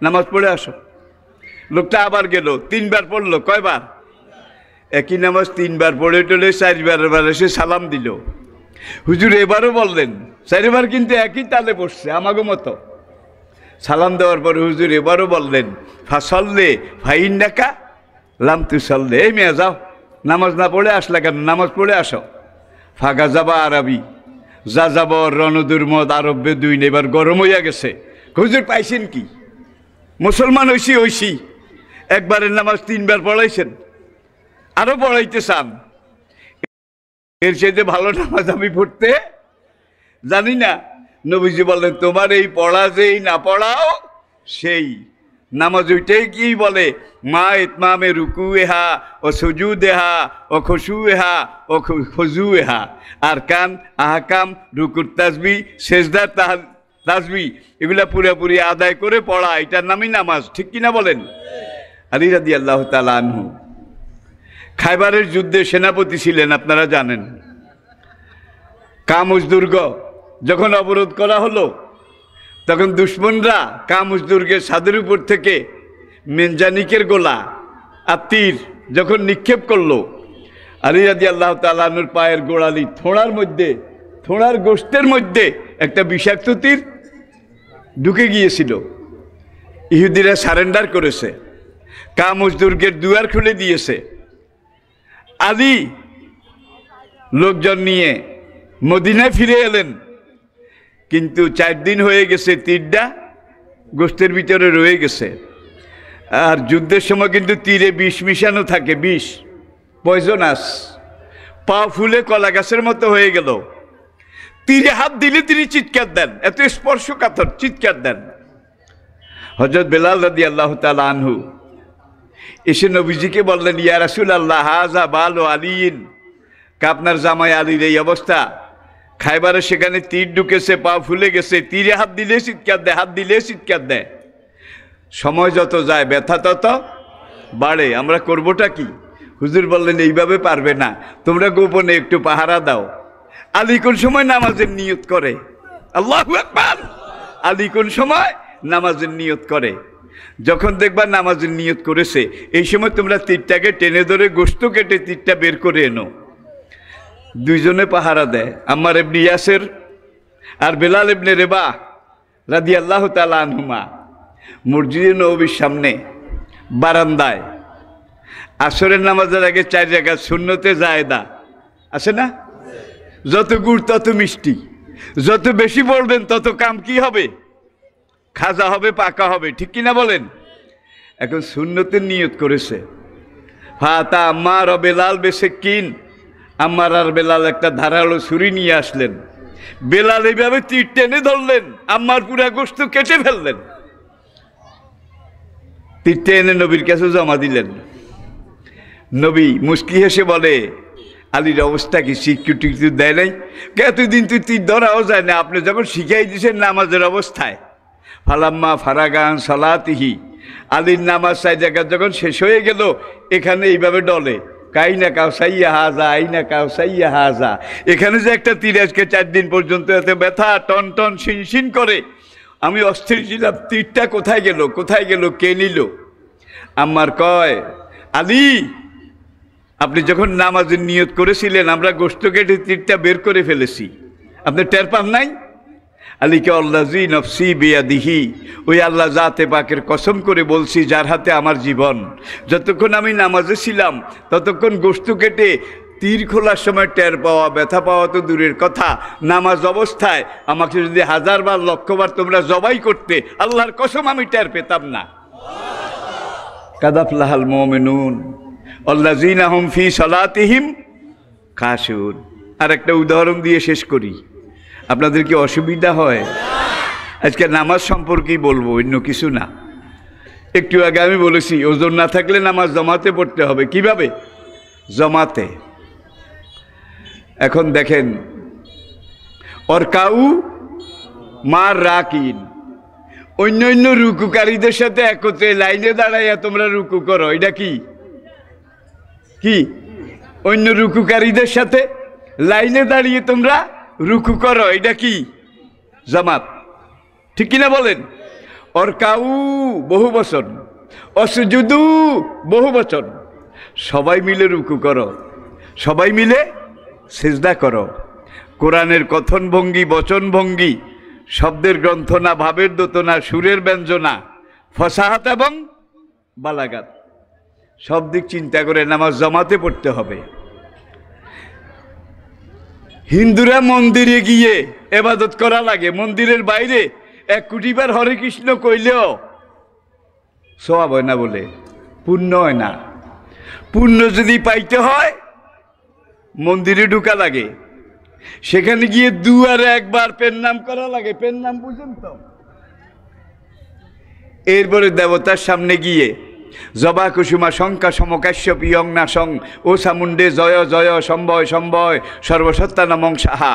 নামাজ পড়ে আসো লোকটা আবার গেল তিনবার পড়লো কয়বার একই নামাজ তিনবার পড়ে টলে এবার এসে সালাম দিল হুজুর এবারও বললেন চারিবার কিন্তু একই তালে পড়ছে আমাগো মতো সালাম দেওয়ার পরে হুজুর এবারও বললেন ফাসল্লে ফাইন্নাকা লাম তু সাল্লে এই মেয়া যাও নামাজ না পড়ে আসলে কেন নামাজ পড়ে আসো ফাঁকা যাবা আরবি যা যাব মদ আরব্যে দুই নেবার গরম হইয়া গেছে হুজুর পাইছেন কি মুসলমান হইসি হইসি একবারের নামাজ তিনবার পড়াইছেন আরও পড়াইতে চান এর চাইতে ভালো নামাজ আমি পড়তে জানি না নবীজি বলেন তোমার এই পড়া যেই না পড়াও সেই নামাজ ওইটাই কি বলে মা ইতমামে রুকু এহা ও সজু দেহা ও খসু এহা ও খজু এহা আর কান আহাকাম রুকুর তাজবি সেজদার তাহার তাজবি এগুলা পুরোপুরি আদায় করে পড়া এটার নামই নামাজ ঠিক কিনা বলেন আলী রাদি আল্লাহ তালা আনহু খাইবারের যুদ্ধে সেনাপতি ছিলেন আপনারা জানেন কামুজ দুর্গ যখন অবরোধ করা হলো তখন দুশ্মনরা কামুজদুর্গের সাদের উপর থেকে মেনজানিকের গোলা আর তীর যখন নিক্ষেপ করলো আলিরাদি আল্লাহ তালুর পায়ের গোড়ালি থোড়ার মধ্যে থোড়ার গোষ্ঠের মধ্যে একটা বিষাক্ত তীর ঢুকে গিয়েছিল ইহুদিরা সারেন্ডার করেছে কামজদুর্গের দুয়ার খুলে দিয়েছে আদি লোকজন নিয়ে মদিনায় ফিরে এলেন কিন্তু চার দিন হয়ে গেছে তীরটা গোষ্ঠের ভিতরে রয়ে গেছে আর যুদ্ধের সময় কিন্তু তীরে বিষ মিশানো থাকে বিষ পয়জনাস পা ফুলে কলা গাছের মতো হয়ে গেল তীরে হাত দিলে তিনি চিৎকার দেন এত স্পর্শকাতর চিৎকার দেন হজরত বেলাল রাদি আল্লাহ তাল আনহু এসে নবীজিকে বললেন ইয়ার রাসুল আল্লাহ হাজা বাল ও আলীন কাপনার জামাই আলীর এই অবস্থা খাইবারে সেখানে তীর ঢুকেছে পা ফুলে গেছে তীরে হাত দিলে চিৎকার দেয় হাত দিলে চিৎকার দেয় সময় যত যায় ব্যথা তত বাড়ে আমরা করবোটা কি হুজুর বললেন এইভাবে পারবে না তোমরা গোপনে একটু পাহারা দাও আলী কোন সময় নামাজের নিয়ত করে আল্লাহ আলী কোন সময় নামাজের নিয়ত করে যখন দেখবা নামাজের নিয়ত করেছে এই সময় তোমরা তীরটাকে টেনে ধরে গোস্ত কেটে তীরটা বের করে এনো দুইজনে পাহারা দেয় আমার এমনি ইয়াসের আর বেলাল এমনি রেবা রাদি আল্লাহ তালা মসজিদে নবীর সামনে বারান্দায় আসরের নামাজের আগে চার জায়গা শূন্যতে জায়দা আছে না যত গুড় তত মিষ্টি যত বেশি বলবেন তত কাম কি হবে খাজা হবে পাকা হবে ঠিক কিনা বলেন এখন শূন্যতে নিয়ত করেছে হা তা আমার অবেলাল বেসে কিন আমার আর বেলাল একটা ধারালো ছুরি নিয়ে আসলেন বেলাল এইভাবে তীর টেনে ধরলেন আম্মার পুরা গোস্ত কেটে ফেললেন তীর টেনে নবীর কাছে জমা দিলেন নবী মুস্কি হেসে বলে আলীর অবস্থা কি শিক্ষুটি কিছু দেয় নাই এতদিন তুই তীর ধরাও যায় না আপনি যখন শিখাই দিয়েছেন নামাজের অবস্থায় ফালাম্মা ফারাগান সালাতিহি আলীর নামাজ জায়গা যখন শেষ হয়ে গেল এখানে এইভাবে ডলে কাইনা কাউ সাইয়া হাজা আইনা কাউ সাইয়া হাজা এখানে যে একটা তীর আজকে চার দিন পর্যন্ত এতে ব্যথা টন টন শিন করে আমি অস্থির ছিলাম তীরটা কোথায় গেল কোথায় গেল কে নিল আমার কয় আলি আপনি যখন নামাজের নিয়ত করেছিলেন আমরা গোস্ত কেটে তীরটা বের করে ফেলেছি আপনি টের পান নাই আলীকে অল্লাজি নফসি দিহি ওই আল্লাহ জাতে পাকের কসম করে বলছি যার হাতে আমার জীবন যতক্ষণ আমি নামাজে ছিলাম ততক্ষণ গোস্তু কেটে তীর খোলার সময় টের পাওয়া ব্যথা পাওয়া তো দূরের কথা নামাজ অবস্থায় আমাকে যদি হাজারবার লক্ষবার তোমরা জবাই করতে আল্লাহর কসম আমি টের পেতাম না কাদাফলাহাল মোমেনুন অল্লাজিন আহম ফি সলাতিহিম খাসুন আর একটা উদাহরণ দিয়ে শেষ করি আপনাদের কি অসুবিধা হয় আজকে নামাজ সম্পর্কেই বলবো অন্য কিছু না একটু আগে আমি বলেছি ওজন না থাকলে নামাজ জমাতে পড়তে হবে কিভাবে জমাতে এখন দেখেন কাউ মার রাকিন অন্য অন্য রুকুকারীদের সাথে একত্রে লাইনে দাঁড়াইয়া তোমরা রুকু করো এটা কি কি অন্য রুকুকারীদের সাথে লাইনে দাঁড়িয়ে তোমরা রুকু করো এটা কি জামাত ঠিক কিনা বলেন অর্কাউ বহু বচন অসুযুদু বহু বচন সবাই মিলে রুকু করো সবাই মিলে সেজদা করো কোরআনের বচন ভঙ্গি শব্দের গ্রন্থনা ভাবের দোতনা সুরের ব্যঞ্জনা ফসাহাত এবং বালাগাত সব দিক চিন্তা করে নামাজ জমাতে পড়তে হবে হিন্দুরা মন্দিরে গিয়ে এবাদত করা লাগে মন্দিরের বাইরে এক কুটিবার হরে কৃষ্ণ কইলেও সব হয় না বলে পুণ্য হয় না পুণ্য যদি পাইতে হয় মন্দিরে ঢুকা লাগে সেখানে গিয়ে আর একবার পেন নাম করা লাগে পেন নাম বুঝেন তো এরপরে দেবতার সামনে গিয়ে জবা কুসুমা শঙ্কা সমকাশ্য পিয়ং নাসং ও সামুণ্ডে জয় জয় সম্বয় সম্বয় সর্বসত্তা নামং সাহা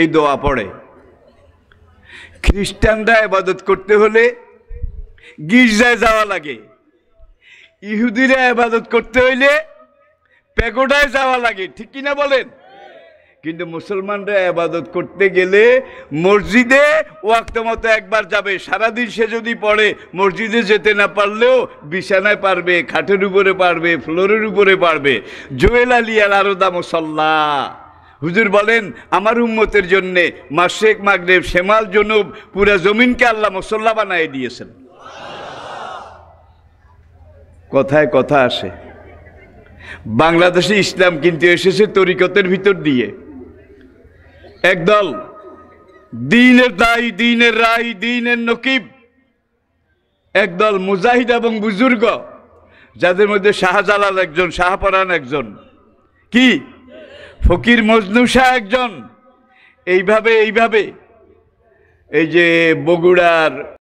এই দোয়া পড়ে খ্রিস্টানরা আবাদত করতে হলে গির্জায় যাওয়া লাগে ইহুদিরা আবাদত করতে হইলে পেগোডায় যাওয়া লাগে ঠিক কিনা বলেন কিন্তু মুসলমানরা আবাদত করতে গেলে মসজিদে ওয়াক্ত মতো একবার যাবে সারাদিন সে যদি পড়ে মসজিদে যেতে না পারলেও বিছানায় পারবে খাটের উপরে পারবে ফ্লোরের উপরে পারবে জুয়েল আলী আল আরদা মুসল্লা হুজুর বলেন আমার উম্মতের জন্যে মাসেক মাগরেব শ্যামাল জনব পুরা জমিনকে আল্লাহ মুসল্লা বানিয়ে দিয়েছেন কথায় কথা আসে বাংলাদেশে ইসলাম কিন্তু এসেছে তরিকতের ভিতর দিয়ে একদল দিনের দায়ী দিনের রায় দিনের নকিব একদল মুজাহিদ এবং বুজুর্গ যাদের মধ্যে শাহজালাল একজন শাহপরান একজন কি ফকির মজনু শাহ একজন এইভাবে এইভাবে এই যে বগুড়ার